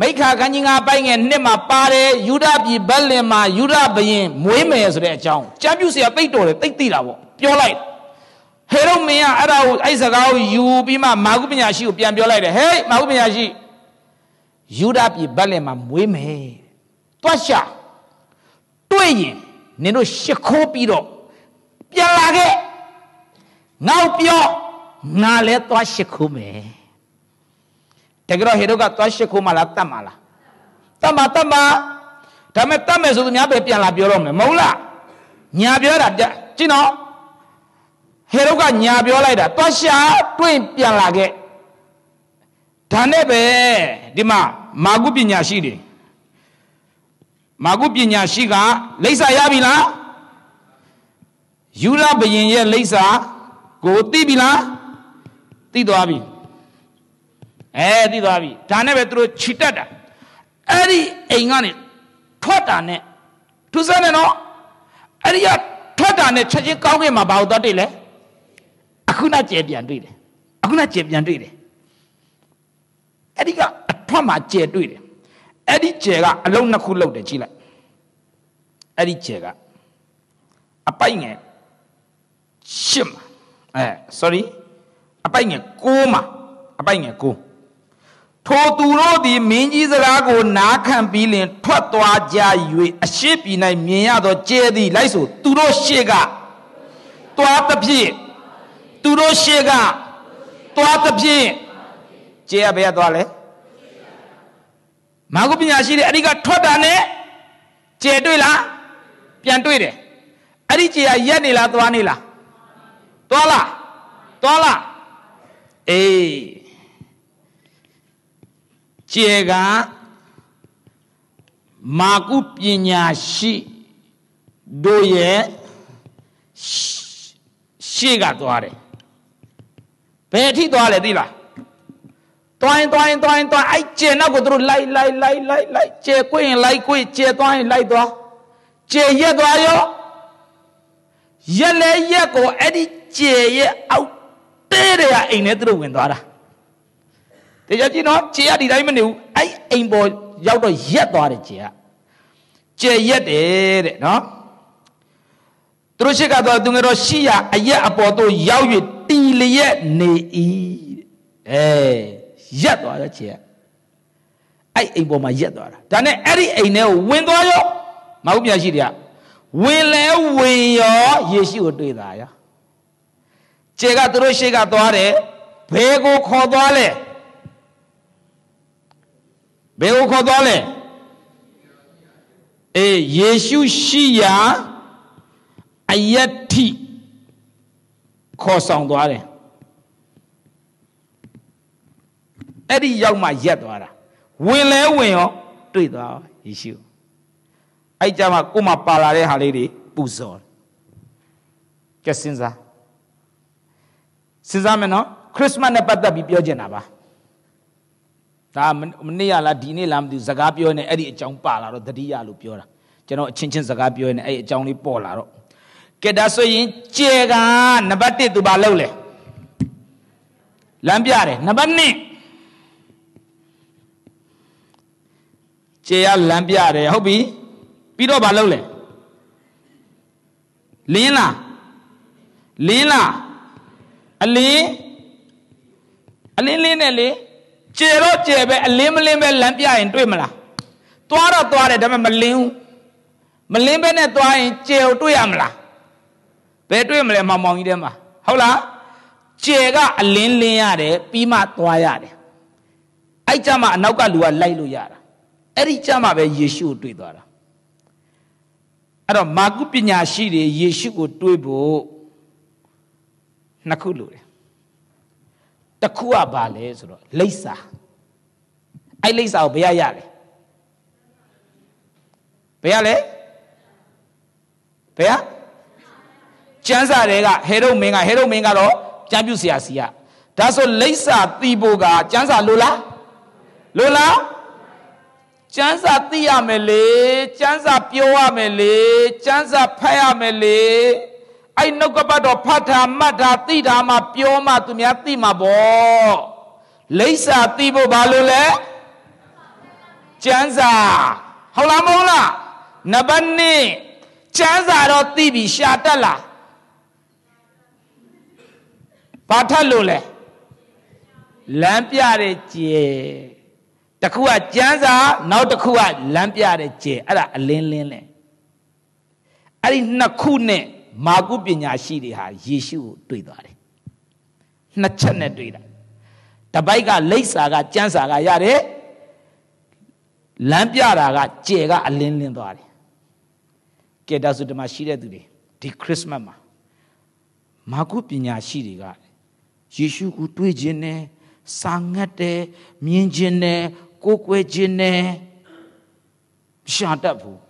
မိခါခန်းကြီးငါပိုင်ငယ်နှစ်မှာပါတယ်ယူဒပြည်ဘက်လင်မှာယူဒဘရင်မွေးမယ်ဆိုတဲ့အကြောင်းကြံပြူစရာတိတ်တော်တယ်တိတ်တိတာပေါ့ပြောလိုက်ဟေရုမင်းကအဲ့ဒါကိုအဲ့စကားကိုယူပြီးမှမာကုပညာရှိကိုပြန်ပြောလိုက်တယ်ဟေးမာကုပညာရှိယူဒပြည်ဘက်လင်မှာမွေးမယ်တွတ်ရှာတွေ့ရင်နင်တို့ရှ िख ိုးပြီးတော့ပြန်လာခဲ့ငေါပြောငါလဲတွတ်ရှ िख ိုးမယ်တကယ်တော့ဟေရုကတွတ်ရှ िख ိုးမှလားတတ်မှလားတတ်မှတတ်မှဒါမဲ့တတ်မယ်ဆိုသူများပဲပြန်လာပြောတော့မယ်မဟုတ်လားညာပြောတာကြည့်နော်ဟေရုတ်ကညာပြောလိုက်တာသွားရှာတွင့်ပြန်လာခဲ့ဒါနဲ့ပဲဒီမှာမာကုပညာရှိတွေမာကုပညာရှိကလိမ့်စာရပြီလားယူရဘရင်ရဲ့လိမ့်စာကိုသိပြီလားသိသွားပြီအဲသိသွားပြီဒါနဲ့ပဲသူတို့ခြိတက်တာအဲ့ဒီအိမ်ကနေထွက်တာနဲ့သူစမ်းနေတော့အဲ့ဒီကထွက်တာနဲ့ချက်ချင်းကောင်းကင်မှာဘာလို့သွားတိတ်လဲအခုနကျဲပြန်တွေ့တယ်အခုနကျဲပြန်တွေ့တယ်အဲ့ဒီကအထွတ်မှာကျဲတွေ့တယ်အဲ့ဒီကျဲကအလုံးနှစ်ခုလောက်တယ်ကြည့်လိုက်အဲ့ဒီကျဲကအပိုက်ငယ်ရှစ်မှာအဲ sorry အပိုက်ငယ်9မှာအပိုက်ငယ်9ထိုသူတို့သည်မင်းကြီးစကားကို နားခံပြီးလင် ထွက်သွားကြ၍အရှိပြည်၌မြင်ရသောကျဲသည်လိုက်ဆိုသူတို့ရှေ့ကသွားသဖြင့်သူတို့ရှေ့ကသွားသဖြင့်ကျေရဘယ်ကသွားလဲမာကုပညာရှိတဲ့အဲ့ဒီကထွက်တာနဲ့ကျေတွေ့လားပြန်တွေ့တယ်အဲ့ဒီကျေကရက်နေလားသွားနေလားသွားလားသွားလားအေးကျေကမာကုပညာရှိတို့ရဲ့ရှေ့ကသွားတယ်ဘယ်အထိသွားလဲသိလားတွိုင်းတွိုင်းတွိုင်းတွိုင်းအဲ့ကျဲနောက်ကိုသူတို့လိုက်လိုက်လိုက်လိုက်လိုက်ကျဲကွင်းလိုက်ကွင်းကျဲတွိုင်းလိုက်သွားကျဲရက်သွားရောရက်လဲရက်ကိုအဲ့ဒီကျဲရဲ့အောက်တဲတွေကအိမ်ထဲသူတို့ဝင်သွားတာတေချာကြည့်နော်ကျဲကဒီတိုင်းမနေဘူးအဲ့အိမ်ပေါ်ရောက်တော့ရက်သွားတယ်ကျဲကကျဲရက်တယ်တဲ့နော်သူတို့ရှိကတော့သူငယ်တော်ရှိရအရက်အပေါ်တို့ရောက်တီလျက်နေ၏အဲရက်သွားရောခြေကအဲ့အိမ်ပေါ်မှာရက်သွားတာဒါနဲ့အဲ့ဒီအိမ်ထဲကိုဝင်သွားရောမဟုတ်ပြန်ရှိတယ်ကဝင်လဲဝင်ရောယေရှုကိုတွေ့တာရောခြေကသူတို့ရှေ့ကသွားတယ်ဘယ်ကိုခေါ်သွားလဲဘယ်ကိုခေါ်သွားလဲအေးယေရှုရှိရာအယက်ထိခေါ်ဆောင်သွားတယ်အဲ့ဒီရောက်မှရက်သွားတာဝင်လဲဝင်ရောတွေ့သွားယေရှုအဲ့ကြမှာကို့မှာပါလာတဲ့ဟာလေးတွေပူဇော်ကြက်စင်စားစဉ်းစားမယ်နော်ခရစ်စမတ်နဲ့ပတ်သက်ပြီးပြောချင်တာပါဒါမနေ့ကလားဒီနေ့လားမသိဘူးစကားပြောနေအဲ့ဒီအကြောင်းပါလာတော့တတိယလို့ပြောတာကျွန်တော်အချင်းချင်းစကားပြောနေအဲ့ဒီအကြောင်းလေးပေါ်လာတော့ကဲဒါဆိုရင်ကျဲကနံပါတ်1သူဘာလုပ်လဲလမ်းပြတယ်နံပါတ်2ကျဲကလမ်းပြတယ်ဟုတ်ပြီပြီးတော့ဘာလုပ်လဲလင်းလားလင်းလားအလင်းအလင်းလင်းနဲ့လေကျဲတော့ကျဲပဲအလင်းမလင်းပဲလမ်းပြရင်တွေ့မလားသွားတော့သွားတယ်ဒါပေမဲ့မလင်းဘူးမလင်းပဲနဲ့သွားရင်ကျဲကိုတွေ့ရမလားဘယ်တွေ့မလဲမောင်မောင်ကြီးထဲမှာဟုတ်လားကျဲကအလင်းလင်းရတယ်ပြီးမှသွားရတယ်အဲ့ကြမှာအနောက်ကလူကလိုက်လို့ရတာအဲ့ဒီကြမှာပဲယေရှုကိုတွေ့သွားတာအဲ့တော့မာကုပညာရှိတွေယေရှုကိုတွေ့ဖို့နှစ်ခုလိုတယ်တစ်ခုကဘာလဲဆိုတော့လိပ်စာအဲ့လိပ်စာကိုဘယ်ရရလဲဘယ်ရလဲဘယ်ရကျမ်းစာတွေကဟေရုမင်းကဟေရုမင်းကတော့ကျမ်းပြုဆရာစီကဒါဆိုလိမ့်စာတီးဖို့ကကျမ်းစာလိုလားလိုလားကျမ်းစာသိရမယ်လေကျမ်းစာပြောရမယ်လေကျမ်းစာဖတ်ရမယ်လေအဲ့နှုတ်ကပတ်တော်ဖတ်တာမှတ်တာသိတာမှပြောမှသူများသိမှာပေါ့လိမ့်စာသိဖို့ဘာလို့လဲကျမ်းစာဟုတ်လားမဟုတ်လားနံပါတ်1ကျမ်းစာတော့သိပြီရှာတတ်လားဘာထက်လို့လဲလမ်းပြတဲ့ကျဲတစ်ခုကကျန်းစာ နောက်တစ်ခုကလမ်းပြတဲ့ကျဲအဲ့ဒါအလင်းလင်းလဲအဲ့ဒီနှစ်ခုနဲ့မာကုပညာရှိတွေဟာယေရှုကိုတွေ့သွားတယ်နှစ်ချက်နဲ့တွေ့တာတပိုက်ကလိပ်စာကကျန်းစာကရတယ်လမ်းပြတာကကျဲကအလင်းလင်းသွားတယ်ကဲဒါဆိုဒီမှာရှိတဲ့သူတွေဒီခရစ်စမတ်မှာမာကုပညာရှိတွေကယေရှုကိုတွေးခြင်းနဲ့စာငတ်တယ်မြင်ခြင်းနဲ့ကိုးကွယ်ခြင်းနဲ့မရှာတတ်ဘူး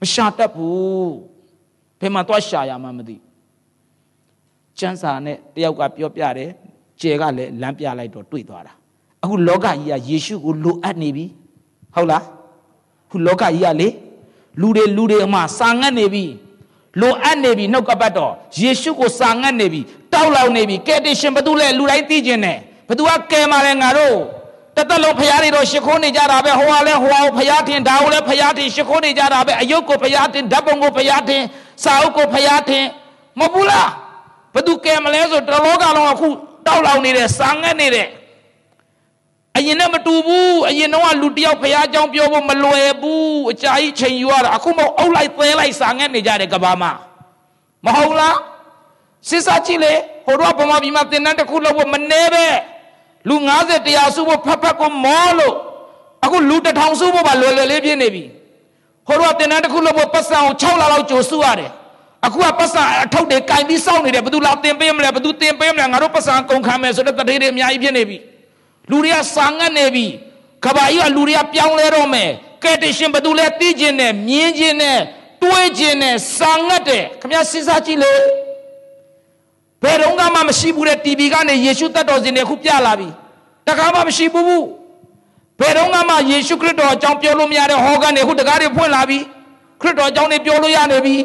မရှာတတ်ဘူးဘယ်မှာသွားရှာရမှမသိစံစာနဲ့တယောက်ကပြောပြတယ်ကျဲကလည်းလမ်းပြလိုက်တော့တွေ့သွားတာအခုလောကကြီးကယေရှုကိုလိုအပ်နေပြီဟုတ်လားခုလောကကြီးကလေလူတွေလူတွေအမှစာငတ်နေပြီလိုအပ်နေပြီနှုတ်ကပတ်တော်ယေရှုကိုစာငတ်နေပြီရောက်လောက်နေပြီကယ်တင်ရှင်ဘသူလဲလူတိုင်းသိကျင်တယ်ဘသူကကယ်มาလဲငါတို့တသက်လုံးဖရားတွေတော့ရှ िख ိုးနေကြတာပဲဟိုကလဲဟိုအောင်ဖရားတင်ဒါကိုလဲဖရားတင်ရှ िख ိုးနေကြတာပဲအယုတ်ကိုဖရားတင်ဓာတ်ပုံကိုဖရားတင်စာအုပ်ကိုဖရားတင်မဟုတ်ဘူးလားဘသူကယ်မလဲဆိုတလောကလုံးအခုတောက်လောင်နေတဲ့စာငတ်နေတဲ့အရင်နဲ့မတူဘူးအရင်တော့လူတယောက်ဖရားကြောင်းပြောဖို့မလွယ်ဘူးအကြာကြီးချိန်ယူရတာအခုမှအုပ်လိုက်သဲလိုက်စာငတ်နေကြတဲ့ကဘာမှာမဟုတ်လားစစ်စားကြည့်လေဟိုတော့ဗမာပြည်မှာသင်တန်းတစ်ခုလောက်ဖို့မနေပဲလူ90တရားစုဖို့ဖက်ဖက်ကိုမောလို့အခုလူတစ်ထောင်စုဖို့ပါလွယ်လွယ်လေးဖြစ်နေပြီဟိုတော့သင်တန်းတစ်ခုလောက်ဖို့ပတ်စံကို6လလောက်ကြိုစုရတယ်အခုကပတ်စံအထုပ်တွေကင်ပြီးစောင့်နေတယ်ဘယ်သူလာသင်ပေးမလဲဘယ်သူသင်ပေးမလဲငါတို့ပတ်စံကုန်ခံမယ်ဆိုတဲ့တတိတွေအများကြီးဖြစ်နေပြီလူတွေကစာငတ်နေပြီကဘာကြီးကလူတွေကပြောင်းလဲတော့မယ်ကဲတရှင်ဘယ်သူလဲသိကျင်တယ်မြင်းကျင်တယ်တွေးကျင်တယ်စာငတ်တယ်ခမစဉ်းစားကြည့်လေဘယ်တော့မှမရှိဘူးတဲ့ TV ကနေယေရှုတတ်တော်စင်တွေခုပြလာပြီတကားမှမရှိဘူးဘူးဘယ်တော့မှယေရှုခရစ်တော်အကြောင်းပြောလို့မရတဲ့ဟောကန်တွေခုတကားတွေဖွင့်လာပြီခရစ်တော်အကြောင်းတွေပြောလို့ရနေပြီ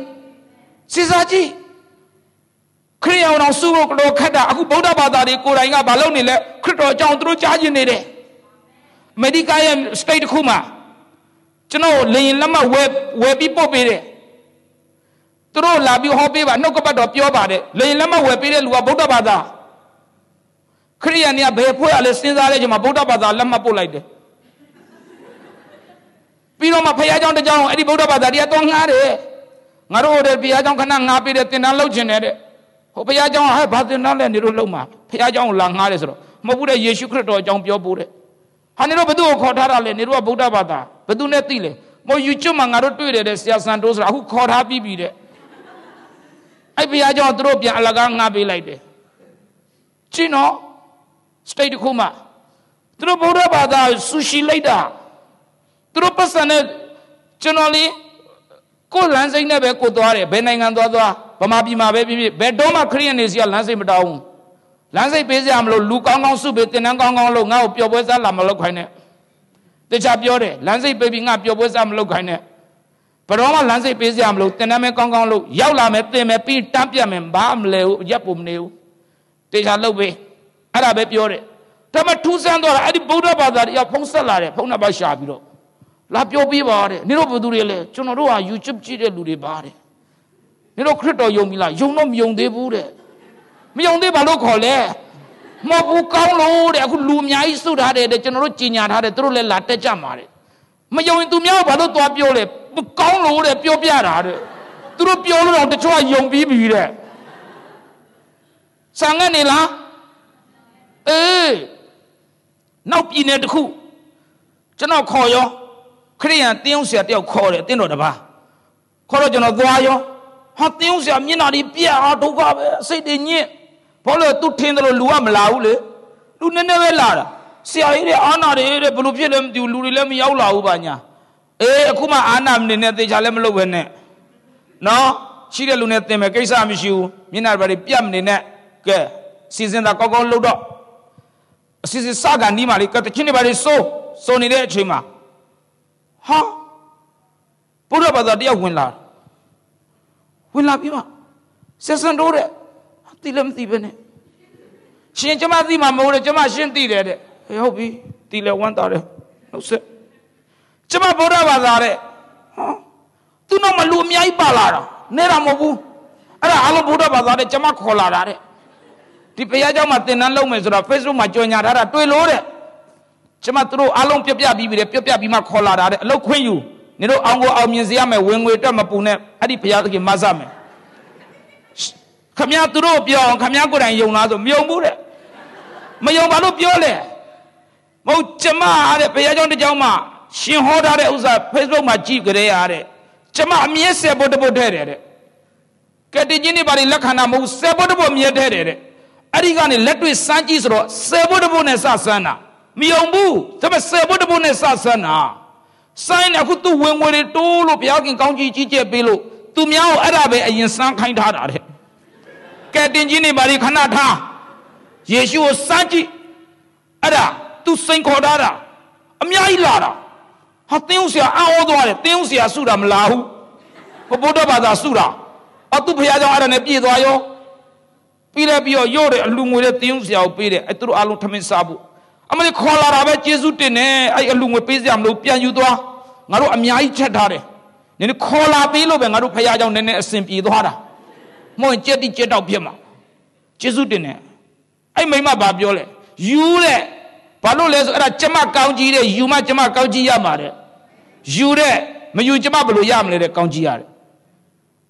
စဉ်းစားကြည့်ခရိယအောင်တော်စုဖို့တော်ခတ်တာအခုဗုဒ္ဓဘာသာတွေကိုယ်တိုင်ကမလုပ်နေလဲခရစ်တော်အကြောင်းသူတို့ကြားကျင်နေတယ်အမေရိကရဲ့ state တစ်ခုမှာကျွန်တော်လေရင်လက်မှတ်ဝယ်ဝယ်ပြီးပို့ပေးတယ်သူတို့လာပြီးဟောပေးပါနှုတ်ကပတ်တော်ပြောပါတယ်လေရင်လက်မဝယ်ပေးတဲ့လူကဗုဒ္ဓဘာသာခရိယန်ကဘယ်ဖွဲ့ရလဲစဉ်းစားတဲ့ချိန်မှာဗုဒ္ဓဘာသာလက်မှတ်ပို့လိုက်တယ်ပြီးတော့မှဖခင်เจ้าတကြောင်အဲ့ဒီဗုဒ္ဓဘာသာတရားတော့ငှားတယ်ငါတို့တဲ့ဖခင်เจ้าခဏငှားပေးတယ်တင်တန်းလောက်ကျင်တယ်တဲ့ဟိုဖခင်เจ้าဟဲ့ဘာတင်တန်းလဲနေတို့လုံမှာဖခင်เจ้าလာငှားတယ်ဆိုတော့မဟုတ်ဘူးတဲ့ယေရှုခရစ်တော်အကြောင်းပြောပို့တယ်ဟာနေတို့ဘသူ့ကိုခေါ်ထားတာလဲနေတို့ကဗုဒ္ဓဘာသာဘသူနဲ့သိလဲမော် YouTube မှာငါတို့တွေ့တယ်တဲ့ဆရာစံတိုးဆိုတာအခုခေါ်ထားပြီးပြီတဲ့အဲ့ဘုရားကျောင်းသူတို့ပြန်အလကားငှားပေးလိုက်တယ်ကျင်းတော့ state တခုမှာသူတို့ဗုဒ္ဓဘာသာဆူရှီလိုက်တာသူတို့ပတ်စံနဲ့ကျွန်တော်လေးကိုလမ်းစိမ့်နဲ့ပဲကိုသွားတယ်ဘယ်နိုင်ငံသွားသွားဗမာပြည်မှာပဲဖြစ်ဖြစ်ဘယ်တော့မှခရီးနေစီကလမ်းစိမ့်မတောင်းဘူးလမ်းစိမ့်ပေးစရာမလိုလူကောင်းကောင်းစုပေးတင်နန်းကောင်းကောင်းလို့ငါ့ကိုပျော်ပွဲစားလာမလုပ်ခိုင်းနဲ့တခြားပြောတယ်လမ်းစိမ့်ပေးပြီးငါပျော်ပွဲစားမလုပ်ခိုင်းနဲ့ဘယ်တော့မှလမ်းစိတ်ပေးစရာမလိုတင်တယ်မဲကောင်းကောင်းလို့ရောက်လာမယ်တင်မယ်ပြီးတန်းပြတ်မယ်ဘာမလဲဘူးရက်ပုံမနေဘူးတေချာလုပ်ပေးအဲ့ဒါပဲပြောတယ်ဒါမှထူးဆန်းတော့အဲ့ဒီဗုဒ္ဓဘာသာတရားဖုံးဆက်လာတယ်ဖုံးနှပါရှာပြီးတော့လာပြောပြပါတဲ့နေတို့ဘသူတွေလဲကျွန်တော်တို့ဟာ YouTube ကြည့်တဲ့လူတွေပါတယ်နေတို့ခရစ်တော်ယုံပြီလားယုံတော့မယုံသေးဘူးတဲ့မယုံသေးဘာလို့ခေါ်လဲမဟုတ်ဘူးကောင်းလို့တဲ့အခုလူအများကြီးစုထားတယ်တဲ့ကျွန်တော်တို့ကြီးညာထားတယ်သူတို့လည်းလာတက်ကြမှာတဲ့မယုံရင်သူများဘာလို့သွားပြောလဲကောင်းလို့တဲ့ပြောပြတာတဲ့သူတို့ပြောလို့တော့တချို့ကယုံပြီးပြီတဲ့ဆံငတ်နေလားအေးနောက်ပြည်နယ်တစ်ခုကျွန်တော်ခေါ်ရောခရိယန်တင်းအောင်ဆရာတယောက်ခေါ်တယ်အတင်းတော်တပါခေါ်တော့ကျွန်တော်သွားရောဟာတင်းအောင်ဆရာမျက်နှာတွေပြက်ဟာဒုက္ခပဲစိတ်တွေညစ်ဘောလို့ तू ထင်းတယ်လို့လူကမလာဘူးလေလူနည်းနည်းပဲလာတာဆရာကြီးတွေအာနာတွေတဲ့ဘယ်လိုဖြစ်လဲမသိဘူးလူတွေလည်းမရောက်လာဘူးပါညာအေးအခုမှအာနာမနေနဲ့သေချာလည်းမလုပ်ပဲနဲ့နော်ရှိတဲ့လူနဲ့သင်မယ်ကိစ္စမရှိဘူးမျက်နှာတွေပြတ်မနေနဲ့ကဲစီစဉ်တာကောက်ကောက်လုပ်တော့အစီစဉ်စကန်ဒီမှာလေကတချင်းတွေပါလေစိုးစိုးနေတဲ့အချိန်မှာဟာဘုရားဘာသာတရားဝင်လာဝင်လာပြီးမှဆက်စံတိုးတဲ့တိလည်းမသိပဲနဲ့ရှင်ကျမသိမှာမဟုတ်တယ်ကျမရှင်းသိတယ်တဲ့ဟုတ်ပြီတိလည်းဝမ်းသာတယ်နှုတ်ဆက်ကျမဗုဒ္ဓဘာသာတဲ့ဟောသူနောက်မှာလူအများကြီးပါလာတာနဲ့တာမဟုတ်ဘူးအဲ့ဒါအလုံးဗုဒ္ဓဘာသာတဲ့ကျမခေါ်လာတာတဲ့ဒီဘုရားเจ้าမှာသင်တန်းလုပ်မယ်ဆိုတော့ Facebook မှာကြော်ညာထားတာတွေ့လို့တဲ့ကျမတို့အလုံးပြပြပြီးပြီတဲ့ပြပြပြီးမှခေါ်လာတာတဲ့အလုတ်ခွင့်ယူနေတို့အောင်ကိုအောင်မြင်စေရမယ်ဝင်ငွေအတွက်မပူနဲ့အဲ့ဒီဘုရားသခင်မဆမယ်ခမရသူတို့ပြောအောင်ခမရကိုယ်တိုင်ယုံလားဆိုမယုံဘူးတဲ့မယုံပါလို့ပြောလေမဟုတ်ကျမအားတဲ့ဘုရားเจ้าတစ်เจ้าမှာရှင်ဟောထားတဲ့ဥစ္စာ Facebook မှာကြည့်ကြရတဲ့ကျမအမြဲဆက်ဖို့တပုတ်ထဲတယ်တဲ့ကတိချင်းနေပါလေလက္ခဏာမဟုတ်ဆက်ဖို့တပုတ်အမြဲထဲတယ်တဲ့အဲ့ဒီကနေလက်တွေ့စမ်းကြည့်ဆိုတော့ဆက်ဖို့တပုတ်နဲ့စစမ်းတာမယုံဘူးဒါပေမဲ့ဆက်ဖို့တပုတ်နဲ့စစမ်းတာစိုင်းနေအခုသူ့ဝင်ငွေတွေတိုးလို့ဘုရားခင်ကောင်းကြီးကြီးကျက်ပေးလို့သူများကိုအဲ့ဒါပဲအရင်စမ်းခိုင်းထားတာတဲ့ကတင်ကြီးနေပါလေခဏထားယေရှုကိုစမ်းကြည့်အဲ့ဒါသူစိန်ခေါ်ထားတာအများကြီးလာတာဟာတင်းဦးဆရာအောင်းသွားတယ်တင်းဦးဆရာစုတာမလားဟုပပုဒ္ဓဘာသာစုတာအသူဖရာကြောင့်အဲ့ဒါနဲ့ပြည့်သွားရောပြီးလဲပြီးတော့ရို့တယ်အလူငွေတဲ့တင်းဦးဆရာကိုပေးတယ်အဲ့သူတို့အလုံးထမင်းစားဖို့အမလေးခေါ်လာတာပဲကျေးဇူးတင်တယ်အဲ့အလူငွေပေးစရာမလိုပြန်ယူသွားငါတို့အများကြီးချက်ထားတယ်နင်ခေါ်လာပေးလို့ပဲငါတို့ဖရာကြောင့်နည်းနည်းအဆင်ပြေသွားတာမဟုတ်ရင်ကြက်တိကြက်တော့ဖြစ်မှာကျေးဇူးတင်တယ်အဲ့မိမဘာပြောလဲယူတဲ့ဘာလို့လဲဆိုအဲ့ဒါကျမကောင်းကြီးတဲ့ယူမကျမကောင်းကြီးရမှာတဲ့ယူတဲ့မယူကျမဘလို့ရမလဲတဲ့ကောင်းကြီးရတယ်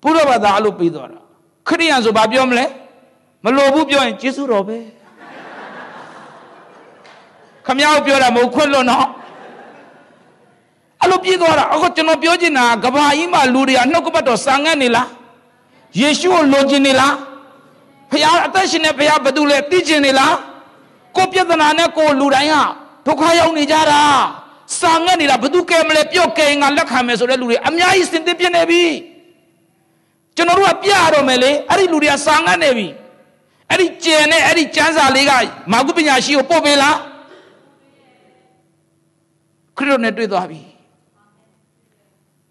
ဘုရားဘာသာအလိုပေးတော်တာခရိယန်ဆိုဘာပြောမလဲမလိုဘူးပြောရင်ကျေးဇူးတော်ပဲခမရောက်ပြောတာမဟုတ်ခွတ်လွတ်တော့အဲ့လိုပြေးသွားတာအခုကျွန်တော်ပြောချင်တာကဘာကြီးမှလူတွေကနှုတ်ကပတ်တော်စာငတ်နေလားယေရှုကိုလိုချင်နေလားဖခင်အသက်ရှင်တဲ့ဖခင်ဘသူလဲသိချင်နေလားကိုပြဿနာနဲ့ကိုလူတိုင်းကဒုက္ခရောက်နေကြတာစာငတ်နေတာဘသူကဲမလဲပြော့ကဲငါလက်ခံမယ်ဆိုတဲ့လူတွေအများကြီးစင်တင်ပြနေပြီကျွန်တော်တို့ကပြရတော့မယ်လေအဲ့ဒီလူတွေကစာငတ်နေပြီအဲ့ဒီကျင်နဲ့အဲ့ဒီကျမ်းစာလေးကမာကုပညာရှိကိုပို့ပေးလားခရစ်တော်နဲ့တွေ့သွားပြီ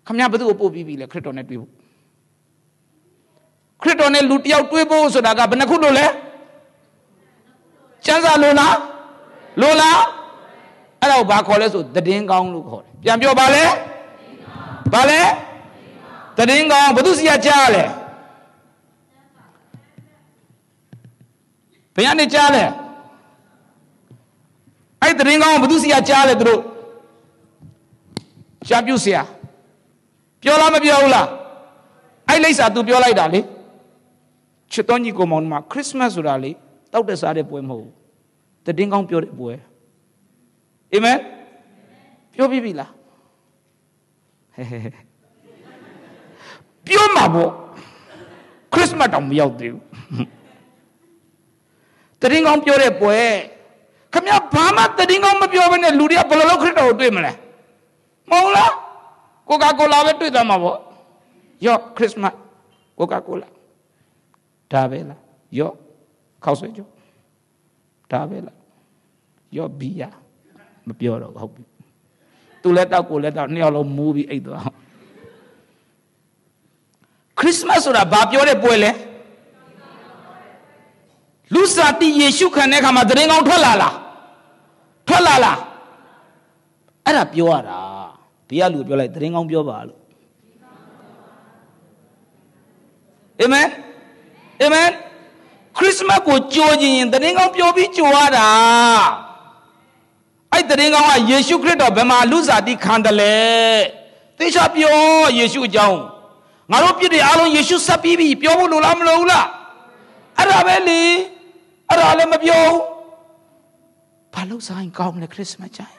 ခမရဘသူကိုပို့ပြီးပြီလေခရစ်တော်နဲ့တွေ့ဖို့ခရစ်တော်နဲ့လူတယောက်တွေ့ဖို့ဆိုတာကဘယ်နှခုလို့လဲချမ်းသာလို့လားလို့လားအဲ့ဒါကိုဘာခေါ်လဲဆိုသတင်းကောင်းလို့ခေါ်တယ်ပြန်ပြောပါလဲဘာလဲသတင်းကောင်းဘုသူစီကကြားလဲဘယ်ကနေကြားလဲအဲ့သတင်းကောင်းဘုသူစီကကြားလဲသူတို့ရှားပြုတ်ဆရာပြောလားမပြောဘူးလားအဲ့လိမ့်စာ तू ပြောလိုက်တာလေချစ်တော်ညီကောင်မောင်မခရစ်စမတ်ဆိုတာလေတောက်တက်စားတဲ့ပွဲမဟုတ်ဘူးတည်င်းကောင်းပြောတဲ့ပွဲအာမင်ပြောပြီးပြီလားဟဲ့ပြောမှာပေါ့ခရစ်စမတ်တောင်မရောက်သေးဘူးတည်င်းကောင်းပြောတဲ့ပွဲခမဘာမှတည်င်းကောင်းမပြောဘဲနဲ့လူတွေကဘယ်လိုလုပ်ခရစ်တော်ကိုတွေ့မလဲမဟုတ်လားကိုကာကိုလာပဲတွေ့သွားမှာပေါ့ယော့ခရစ်စမတ်ကိုကာကိုလာဒါပဲလားယော့ခောက်ဆွဲကြဒါပဲလားရော့ဘီယာမပြောတော့ဟုတ်ပြီသူလည်းတောက်ကိုလည်းတောက်နှစ်ယောက်လုံးမူးပြီးအိတ်သွားခရစ်စမတ်ဆိုတာဘာပြောတဲ့ပွဲလဲလူစားတီယေရှုခံတဲ့အခါမှာသတင်းကောင်းထွက်လာလားထွက်လာလားအဲ့ဒါပြောရတာဘေးကလူ ပြောလိုက်သတင်းကောင်းပြောပါလို့အာမင်အာမင်ခရစ်စမတ်ကိုကြိုခြင်းရင်တရင်ကောင်းပြောပြီးကြိုရတာအဲ့တရင်ကောင်းကယေရှုခရစ်တော်ဘယ်မှာလူစားတိခံတယ်လဲသေချာပြောယေရှုအကြောင်းငါတို့ပြစ်တွေအားလုံးယေရှုဆက်ပြီးပြီပြောဖို့လိုလားမလိုဘူးလားအဲ့ဒါပဲလေအဲ့ဒါလည်းမပြောဘာလို့ဆိုင်ကောင်းလဲခရစ်စမတ်ကြိုင်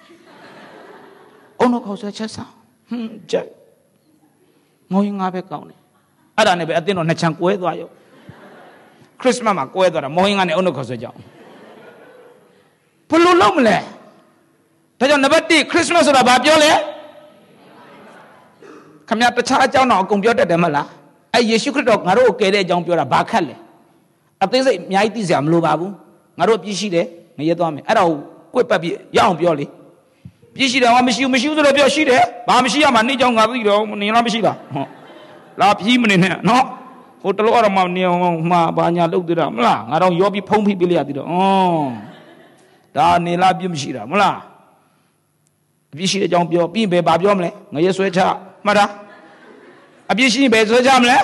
အုံတော့ခေါ်ဆွဲချက်ဆောင်ဟွန်းကြိုင်ငေါရင်ငါပဲကောင်းတယ်အဲ့ဒါနဲ့ပဲအတင်းတော့နှစ်ချံကွဲသွားရော့ခရစ်စမတ်မှာကွဲသွားတာမောဟင်းကနေအုတ်နှုတ်ခေါ်ဆွဲကြောင်းဘလို့လုံးမလဲဒါကြောင့်နံပါတ်1ခရစ်စမတ်ဆိုတာဘာပြောလဲခမရတခြားအကြောင်းတော့အကုန်ပြောတတ်တယ်မလားအဲယေရှုခရစ်တော်ငါတို့ကိုကယ်တဲ့အကြောင်းပြောတာဘာခက်လဲအသေးစိတ်အများကြီးသိစရာမလိုပါဘူးငါတို့ပြည့်ရှိတယ်ငရဲသွားမယ်အဲ့ဒါကိုကိုယ်ပတ်ပြီးရအောင်ပြောလေပြည့်ရှိတယ်ငါမရှိဘူးမရှိဘူးဆိုတော့ပြောရှိတယ်ဘာမရှိရမှာနေ့ကြောင်ငါသိတော့နင်လားမရှိလားဟုတ်လားပြည့်မနေနဲ့နော်ဟိုတလောတော့မှနေအောင်မှာဘာညာလုပ်သေးတာမလားငါတော့ရောပြီးဖုံးဖိပေးလိုက်ရသေးတော့ဩဒါနေလားပြမရှိတာမလားအပြစ်ရှိတဲ့အကြောင်းပြောပြီးဘယ်ဘာပြောမလဲငရဲဆွဲချမှတ်တာအပြစ်ရှိရင်ဘယ်ဆွဲချမလဲ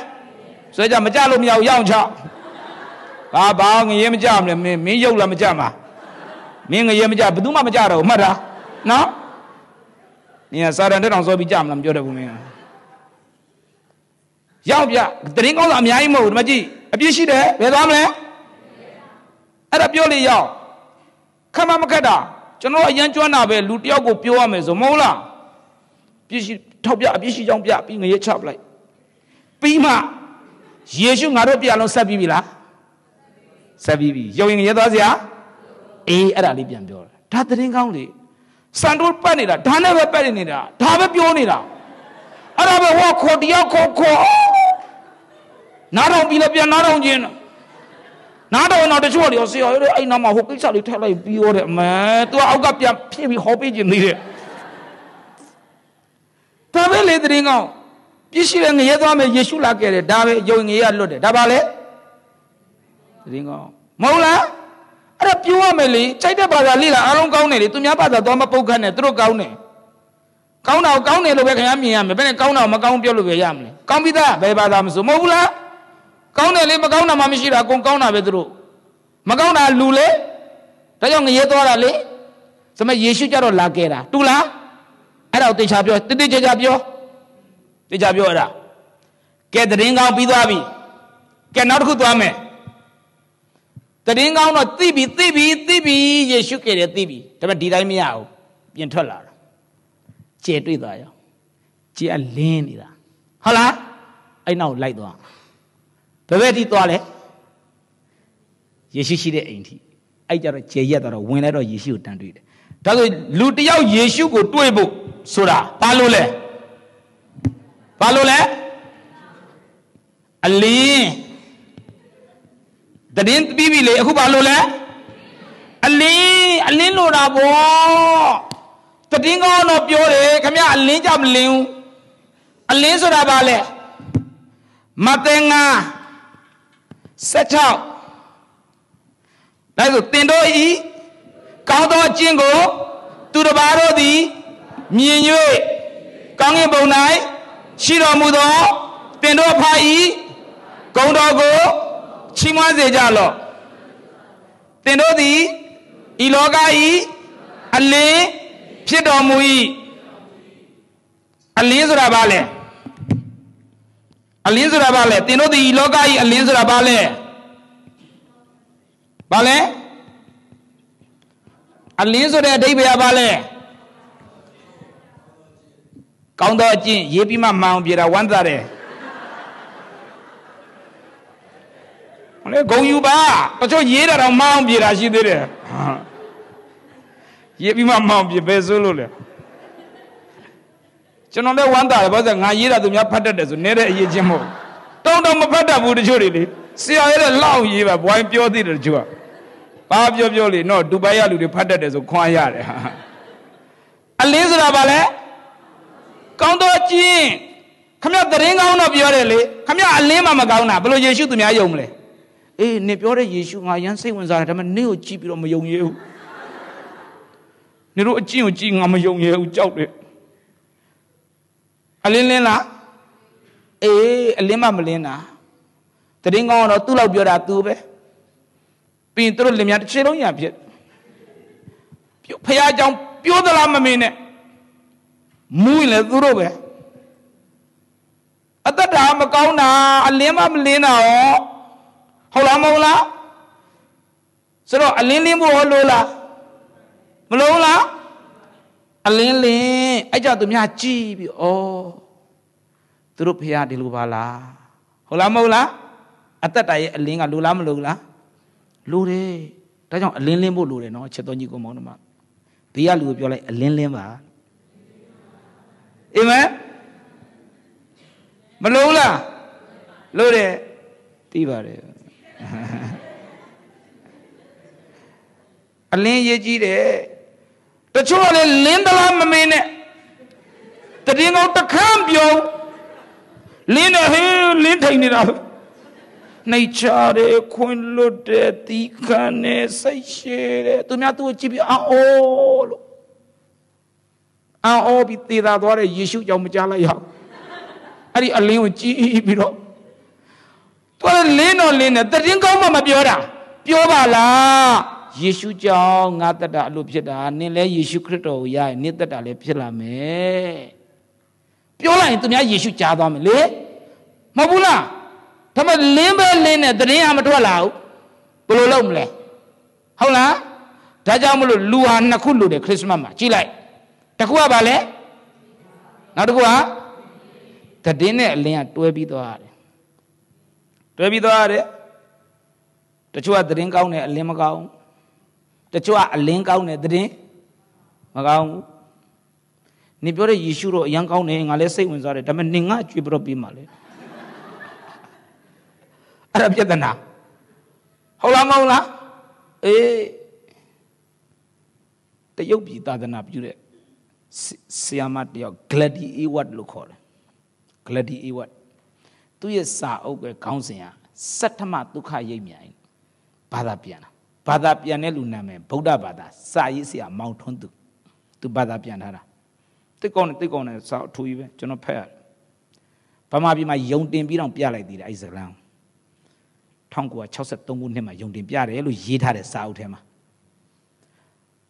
ဆွဲချမကြလို့မရဘူးရအောင်ချဘာဘာငရဲမကြမလဲမင်းမင်းရုပ်လားမကြမှာမင်းငရဲမကြဘယ်သူမှမကြတော့မှတ်တာနော်နင်ကစာရန်တက်အောင်စောပြီးကြမလားမပြောတတ်ဘူးမင်းရောက်ပြသတင်းကောင်းတာအများကြီးမဟုတ်ဘူးဒီမကြီးအပြည့်ရှိတယ်ဘယ်သွားမလဲအဲ့ဒါပြောလေရောက်ခမမခက်တာကျွန်တော်အရန်ကြွမ်းတာပဲလူတယောက်ကိုပြောရမယ်ဆိုမဟုတ်လားပြည့်ရှိထောက်ပြအပြည့်ရှိကြောင်းပြပြီးငရေချပလိုက်ပြီးမှယေရှုငါတို့ပြအလုံးဆက်ပြီးပြီလားဆက်ပြီးပြီရုပ်ရင်ငရေသွားစရာအေးအဲ့ဒါလေးပြန်ပြောတာဒါသတင်းကောင်းလေစံတို့ပတ်နေတာဒါနဲ့ပဲပတ်နေတာဒါပဲပြောနေတာအဲ့ဒါပဲဟောခေါ်တယောက်ခေါ်ခေါ်နားထောင်ပြီးလည်းပြန်နားထောင်ခြင်းနားထောင်တော့တချို့ကလေဆရာတို့အဲ့နားမှာဟိုကိစ္စလေးထက်လိုက်ပြီးရောတယ်အမှန်သူကအောက်ကပြန်ဖြည့်ပြီးဟောပေးခြင်းသေးတယ်ဒါပဲလေတရင်ကောင်ပြည့်ရှိတဲ့ငရဲသွားမယ်ယေရှုလာခဲ့တယ်ဒါပဲယုံငရဲလွတ်တယ်ဒါပါလေတရင်ကောင်မဟုတ်လားအဲ့ဒါပြောရမယ်လေစိုက်တဲ့ဘာသာလေးလားအားလုံးကောင်းတယ်လေသူများဘာသာသွားမပုတ်ခတ်နဲ့သူတို့ကောင်းတယ်ကောင်းတာကိုကောင်းတယ်လို့ပဲခင်ဗျားမြင်ရမယ်ဘယ်နဲ့ကောင်းတာကိုမကောင်းပြောလို့ပဲရမလဲကောင်းပြီးသားဘယ်ဘာသာမဆိုမဟုတ်ဘူးလားကောင်းတယ်လေမကောင်းတာမှမရှိတာအကုန်ကောင်းတာပဲသူတို့မကောင်းတာလူလေဒါကြောင့်ငရေသွားတာလေသမယေရှုကြတော့လာခဲ့တာတူလားအဲ့ဒါကိုတေချာပြောတိတိကျကျပြောတေချာပြောအဲ့ဒါကဲတရင်ကောင်းပြီးသွားပြီကဲနောက်တစ်ခုသွားမယ်တရင်ကောင်းတော့သိပြီသိပြီသိပြီယေရှုကဲတယ်သိပြီဒါပေမဲ့ဒီတိုင်းမရဘူးပြင်ထွက်လာတာကျေတွေ့သွားရောကျေအလင်းနေတာဟုတ်လားအဲ့နောက်လိုက်သွားဘယ်ဘက်ထိသွားလဲယေရှုရှိတဲ့အိမ်ထိအဲ့ကြတော့ခြေရက်တော့ဝင်လိုက်တော့ယေရှုကိုတန်တွေ့တယ်ဒါဆိုလူတယောက်ယေရှုကိုတွေ့ဖို့ဆိုတာဘာလို့လဲဘာလို့လဲအလင်းတရင်ပြီးပြီလေအခုဘာလို့လဲအလင်းအလင်းလိုတာဗောတရင်ကောင်းတော့ပြောတယ်ခမအလင်းကြမလင်းဘူးအလင်းဆိုတာဘာလဲမသင်္ကား16ဒါဆိုတင်တို့ဤကောင်းသောအကျင့်ကိုသူတစ်ပါးတို့သည်မြင်၍ကောင်းကင်ဘုံ၌ရှိတော်မူသောတင်တို့ဖာဤဂုံတော်ကိုချီးမွမ်းစေကြလော့တင်တို့သည်ဤလောကဤအလင်းဖြစ်တော်မူ၏အလင်းဆိုတာဘာလဲအလင်းဆိုတာဘာလဲသင်တို့ဒီလောကကြီးအလင်းဆိုတာဘာလဲဘာလဲအလင်းဆိုတဲ့အဓိပ္ပာယ်ကဘာလဲကောင်းသောအကျင့်ရေးပြီးမှမှန်အောင်ပြေတာဝမ်းသာတယ်မလဲဂုံယူပါတချို့ရေးတာတော့မှန်အောင်ပြေတာရှိသေးတယ်ရေးပြီးမှမှန်အောင်ပြေပဲဆိုလို့လေကျွန်တော်လည်းဝမ်းသာတယ်ဘာလို့လဲငါရေးတာသူများဖတ်တတ်တယ်ဆိုနေတဲ့အရေးချင်းမဟုတ်တုံးတုံးမဖတ်တတ်ဘူးတချို့တွေလေဆရာရဲ့လောက်ရေးပါဘွိုင်းပြောသေးတယ်တချို့ကဘာပြောပြောလေနော်ဒူဘိုင်းရလူတွေဖတ်တတ်တယ်ဆိုခွာရတယ်ဟာအလင်းဆိုတာဘာလဲကောင်းတော့ကျင်းခမရသတင်းကောင်းတော့ပြောတယ်လေခမရအလင်းမှမကောင်းတာဘလို့ယေရှုသူများယုံမလဲအေးနင်ပြောတဲ့ယေရှုငါရမ်းစိတ်ဝင်စားတယ်ဒါပေမဲ့နင့်ကိုကြည့်ပြီးတော့မယုံရဘူးနင်တို့အကျင့်ကိုကြည့်ငါမယုံရဘူးကြောက်တယ်အလင်းလင်းလားအေးအလင်းမမလင်းတာတရင်ကောင်းတော့သူ့လောက်ပြောတာသူပဲပြီးရင်သူတို့လင်မြတစ်ချိန်လုံးညာဖြစ်ဖះเจ้าပြောသလားမမင်းနဲ့မူးရင်လည်းသူတို့ပဲအသက်တာမကောင်းတာအလင်းမမလင်းတာရောဟုတ်လားမဟုတ်လားဆိုတော့အလင်းလင်းဖို့ဟောလို့လားမလုံးလားအလင်းလင်းအဲ့ကြောင့်သူများကြည်ပြီးဩသူတို့ဖះဒီလိုပါလားဟုတ်လားမဟုတ်လားအသက်တာရဲ့အလင်းကလိုလားမလိုလားလိုတယ်ဒါကြောင့်အလင်းလင်းဖို့လိုတယ်နော်ချက်တော်ကြီးကိုမောင်းတော့မှဘေးကလူကိုပြောလိုက်အလင်းလင်းပါအာမင်မလိုလားလိုတယ်သိပါတယ်အလင်းရေးကြီးတယ်တချို့ကလည်းလင်းသလားမမင်းနဲ့တရင်ကောင်တခမ်းပြုံးလင်းတယ်ဟေးလင်းထိုင်နေတာပဲနှိတ်ချတယ်ခွင်လွတ်တယ်တီးခမ်းတယ်စိတ်ရှည်တယ်သူများသူ့ကိုကြည့်ပြီးအော်လို့အော်ပြီးသေသာသွားတဲ့ယေရှုကြောင့်မကြားလိုက်ရအောင်အဲ့ဒီအလင်းကိုကြည့်ပြီးတော့သူကလင်းတော့လင်းတယ်တရင်ကောင်းမှမပြောတာ ပြောပါလားယေရှုကြောင့်ငါတတ္တအလိုဖြစ်တာနင်လဲယေရှုခရစ်တော်ကိုရရင်နင်တတ္တလည်းဖြစ်လာမယ်ပြောလိုက်ရင်သူများယေရှုကြားသွားမယ်လေမဟုတ်ဘူးလားဒါမှလင်းပဲလင်းနဲ့သတင်းဟာမထွက်လာဘူးဘယ်လိုလုပ်မလဲဟုတ်လားဒါကြောင့်မလို့လူဟာနှစ်ခုလူတယ်ခရစ်စမတ်မှာကြည့်လိုက်တစ်ခုကဘာလဲနောက်တစ်ခုကသတင်းနဲ့အလင်းကတွဲပြီးသွားတယ်တွဲပြီးသွားတယ်တချို့ကသတင်းကောင်းတယ်အလင်းမကောင်းတချို့ကအလင်းကောင်းတယ်သတင်းမကောင်းဘူးနင်ပြောတဲ့ယေရှုတော့အရန်ကောင်းတယ်ငါလည်းစိတ်ဝင်စားတယ်ဒါပေမဲ့နင်ငါအကျွေးပြတော့ပြီးမှလေအဲ့ဒါပြဿနာဟုတ်လားမဟုတ်လားအေးတရုတ်ပြည်သာသနာပြုတဲ့ဆီယာမတယောက်ဂလက်ဒီအေဝတ်လို့ခေါ်တယ်ဂလက်ဒီအေဝတ်သူ့ရဲ့စာအုပ်ကခေါင်းစဉ်ဟာစတ္ထမဒုက္ခရိပ်မြိုင်ဘာသာပြန်တာဘာသာပြန်တဲ့လူနာမည်ဗုဒ္ဓဘာသာ စာရေးဆရာမောင်ထွန်းသူသူဘာသာပြန်ထားတာတိတ်ကောင်းတယ်တိတ်ကောင်းတယ်စာအထူကြီးပဲကျွန်တော်ဖတ်ရတယ်ဗမာပြည်မှာယုံတင်ပြီးတော့ပြလိုက်သေးတယ်အဲ့စကလန်1963ခုနှစ်မှာယုံတင်ပြတယ်လို့ရေးထားတဲ့စာအုပ်ထဲမှာ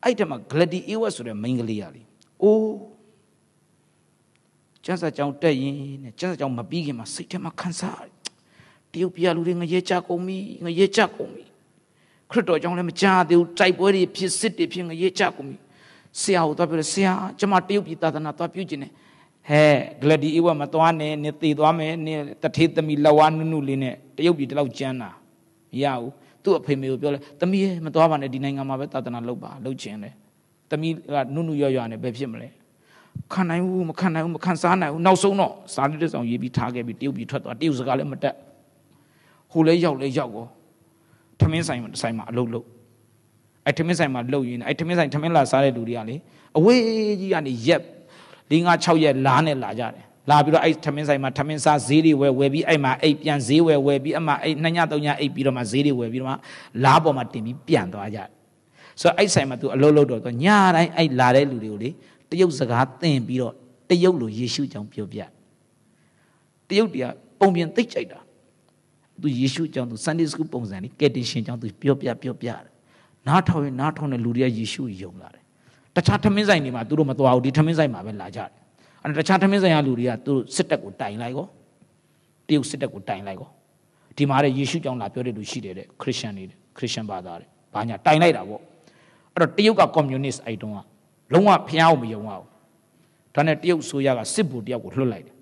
အဲ့တမှာ Glady Ewart ဆိုတဲ့မိန်းကလေးရလေအိုးကျန်းစာကြောင်တက်ရင်နဲ့ကျန်းစာကြောင်မပြီးခင်မှာစိတ်ထဲမှာခံစားတရုတ်ပြည်လူတွေငရဲကြကုန်ပြီငရဲကြကုန်ပြီခရစ်တော်ကြောင့်လည်းမကြသေးဘူးတိုက်ပွဲတွေဖြစ်စစ်တွေဖြစ်ငရဲကြကုန်ပြီဆရာကိုသွားပြောတယ်ဆရာကျွန်မတရုတ်ပြည်သာသနာသွားပြုကျင်တယ်ဟဲ့ဂလဒီအေဝမသွားနဲ့နေတည်သွားမယ်နေတထေသမီလက်ဝါးနုနုလေးနဲ့တရုတ်ပြည်တလောက်ကျန်းတာမရဘူးသူ့အဖေမေကိုပြောလဲသမီးရဲ့မသွားပါနဲ့ဒီနိုင်ငံမှာပဲသာသနာလုပ်ပါလုပ်ခြင်းလေသမီးကနုနုရွရွနဲ့ပဲဖြစ်မလဲခံနိုင်ဘူးမခံနိုင်ဘူးမခံစားနိုင်ဘူးနောက်ဆုံးတော့စာလေးတစ်စောင်ရေးပြီးထားခဲ့ပြီးတရုတ်ပြည်ထွက်သွားတရုတ်စကားလည်းမတက်ဟိုလဲရောက်လဲရောက်ကောထမင်းဆိုင်ဆိုင်မှာအလုပ်လုပ်အဲ့ထမင်းဆိုင်မှာလှုပ်ရင်းအဲ့ထမင်းဆိုင်ထမင်းလာစားတဲ့လူတွေကလေအဝေးကြီးကနေရက်၄၅၆ရက်လာနဲ့လာကြတယ်လာပြီးတော့အဲ့ထမင်းဆိုင်မှာထမင်းစားဈေးတွေဝယ်ဝယ်ပြီးအဲ့မှာအိတ်ပြန်ဈေးဝယ်ဝယ်ပြီးအမှအဲ့နှစ်ညသုံးညအိတ်ပြီးတော့မှဈေးတွေဝယ်ပြီးတော့မှလားပေါ်မှာတင်ပြီးပြန်သွားကြတယ်ဆိုတော့အဲ့ဆိုင်မှာ तू အလုပ်လုပ်တော့ तू ညတိုင်းအဲ့လာတဲ့လူတွေကိုလေတရုတ်စကားသင်ပြီးတော့တရုတ်လိုယေရှုကြောင့်ပြောပြတရုတ်တရားပုံပြင်သိကြိုက်တာ तू ယေရှုကြောင့် तू Sunday School ပုံစံလေးကယ်တင်ရှင်ကြောင့် तू ပြောပြပြောပြတယ်နားထောင်ရင်နားထောင်တဲ့လူတွေကယေရှုယုံလာတယ်တခြားထမင်းဆိုင်တွေမှာသူတို့မသွားဘူးဒီထမင်းဆိုင်မှာပဲလာကြတယ်အဲ့တခြားထမင်းဆိုင်ကလူတွေကသူတို့စစ်တပ်ကိုတိုင်လိုက်ကောတရုတ်စစ်တပ်ကိုတိုင်လိုက်ကောဒီမှာတဲ့ယေရှုကြောင့်လာပြောတဲ့လူရှိတယ်တဲ့ခရစ်ယာန်တွေခရစ်ယာန်ဘာသာတွေဘာညာတိုင်လိုက်တာပေါ့အဲ့တော့တရုတ်ကကွန်မြူနစ်အဲ့တုန်းကလုံးဝဖျားအောင်မယုံအောင်ဒါနဲ့တရုတ်ဆိုရကစစ်ဘုတယောက်ကိုလွှတ်လိုက်တယ်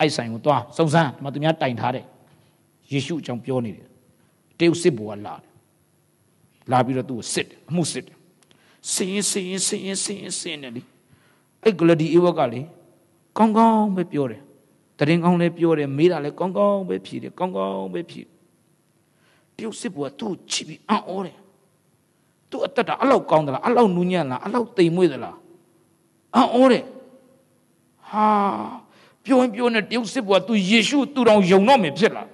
အဲ့ဆိုင်ကိုသွားစုံစမ်းဒီမှာသူများတိုင်ထားတဲ့ယေရှုအကြောင်းပြောနေတယ်တရုတ်စစ်ဘုကလာတယ်လာပြီးတော့သူ့ကိုစစ်တယ်အမှုစစ်တယ်စင်းစင်းစင်းစင်းစင်းတယ်လေအဲ့ဂလဒီအေဝကလေကောင်းကောင်းပဲပြောတယ်တရင်ကောင်းလည်းပြောတယ်မေးတာလည်းကောင်းကောင်းပဲဖြေတယ်ကောင်းကောင်းပဲဖြေတရုတ်စစ်ဘုရားသူ့ချပြီးအံ့ဩတယ်သူ့အသက်တာအဲ့လောက်ကောင်းသလားအဲ့လောက်နူးညံ့လားအဲ့လောက်တိမ်မွေ့သလားအံ့ဩတယ်ဟာပြောရင်ပြောနေတရုတ်စစ်ဘုရား तू ယေရှု तू တောင်ယုံတော့မယ်ဖြစ်လား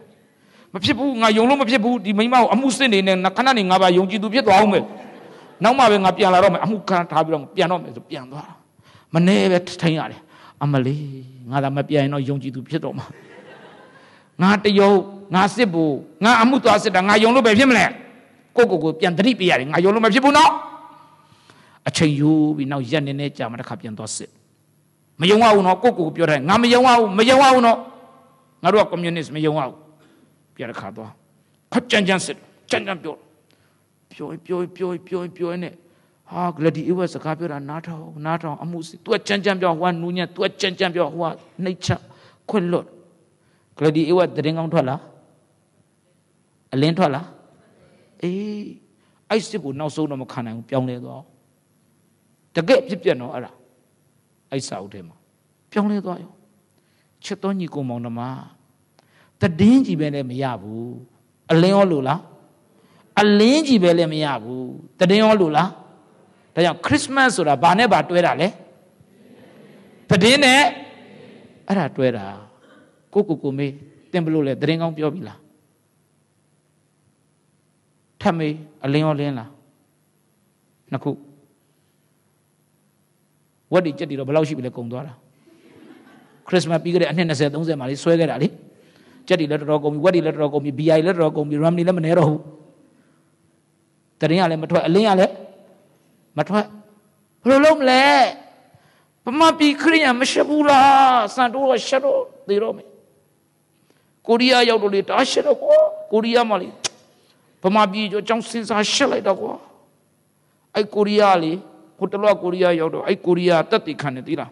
မဖြစ်ဘူးငါယုံလို့မဖြစ်ဘူးဒီမိမကိုအမှုစစ်နေနဲ့ခဏနေငါပါယုံကြည်သူဖြစ်သွားအောင်မယ်နောက်မှပဲငါပြန်လာတော့မယ်အမှုခံထားပြီးတော့ပြန်တော့မယ်ဆိုပြန်သွားတာမနေပဲထိုင်ရတယ်အမလေးငါသာမပြန်ရင်တော့ယုံကြည်သူဖြစ်တော့မှာငါတယုံငါစစ်ဘူးငါအမှုသွားစစ်တာငါယုံလို့ပဲဖြစ်မလဲကိုကိုကိုပြန်တတိပေးရတယ်ငါယုံလို့မဖြစ်ဘူးနော်အချိန်ယူပြီးနောက်ရက်နေနေကြာမှတစ်ခါပြန်သွားစစ်မယုံအောင်နော်ကိုကိုကိုပြောတယ်ငါမယုံအောင်မယုံအောင်နော်ငါတို့ကကွန်မြူနစ်မယုံအောင်ပြန်တစ်ခါသွားခက်ကြမ်းကြမ်းစစ်ကြမ်းကြမ်းပြောပြောပြောပြောပြောပြောနဲ့ဟာဂလဒီအေဝတ်စကားပြောတာနားထောင်နားထောင်အမှုစီသူကကြမ်းကြမ်းပြောဟိုကနူးညံ့သူကကြမ်းကြမ်းပြောဟိုကနှိတ်ချခွင့်လွတ်ဂလဒီအေဝတ်တရင်ကောင်းထွက်လာအလင်းထွက်လာအေးအဲ့စစ်ကိုနောက်ဆုံးတော့မခံနိုင်ဘူးပြောင်းလဲသွားတကယ်ဖြစ်ပြတော့အဲ့ဒါအဲ့စာအုပ်ထဲမှာပြောင်းလဲသွားရောချက်တော်ညီကိုမောင်နှမတည်င်းကြီးပဲလည်းမရဘူးအလင်းရောလို့လားအလင်းကြီးပဲလည်းမရဘူးတည်င်းရောလို့လားဒါကြောင့်ခရစ်စမတ်ဆိုတာဘာနဲ့ဘာတွဲတာလဲတည်င်းနဲ့အဲ့ဒါတွဲတာကိုကိုကိုမေးတင်ဘလို့လဲတည်င်းကောင်းပြောပြီလားထပ်မေးအလင်းရောလင်းလားနှစ်ခုဝက်ဒီကြက်ဒီတော့ဘယ်လောက်ရှိပြီလဲကုန်သွားတာခရစ်စမတ်ပြီးခဲ့တဲ့အနှစ်20 30မှာလေးဆွဲခဲ့တာလေကြက်တွေလည်းတော်တော်ကုန်ပြီဝက်တွေလည်းတော်တော်ကုန်ပြီဘီယာတွေလည်းတော်တော်ကုန်ပြီရမ်တွေလည်းမနေတော့ဘူးတရင်ကလည်းမထွက်အလင်းကလည်းမထွက်ဘယ်လိုလုပ်မလဲဗမာပြည်ခရိယံမရှက်ဘူးလားစံတိုးတော့ရှက်တော့သေတော့မယ်ကိုရီးယားရောက်တော့လေတားရှက်တော့ကွာကိုရီးယားမှာလေဗမာပြည်ကျောင်းကျောင်းစင်စာရှက်လိုက်တော့ကွာအဲ့ကိုရီးယားလေဟိုတလောကိုရီးယားရောက်တော့အဲ့ကိုရီးယားတက်တည်ခံနေသေးလား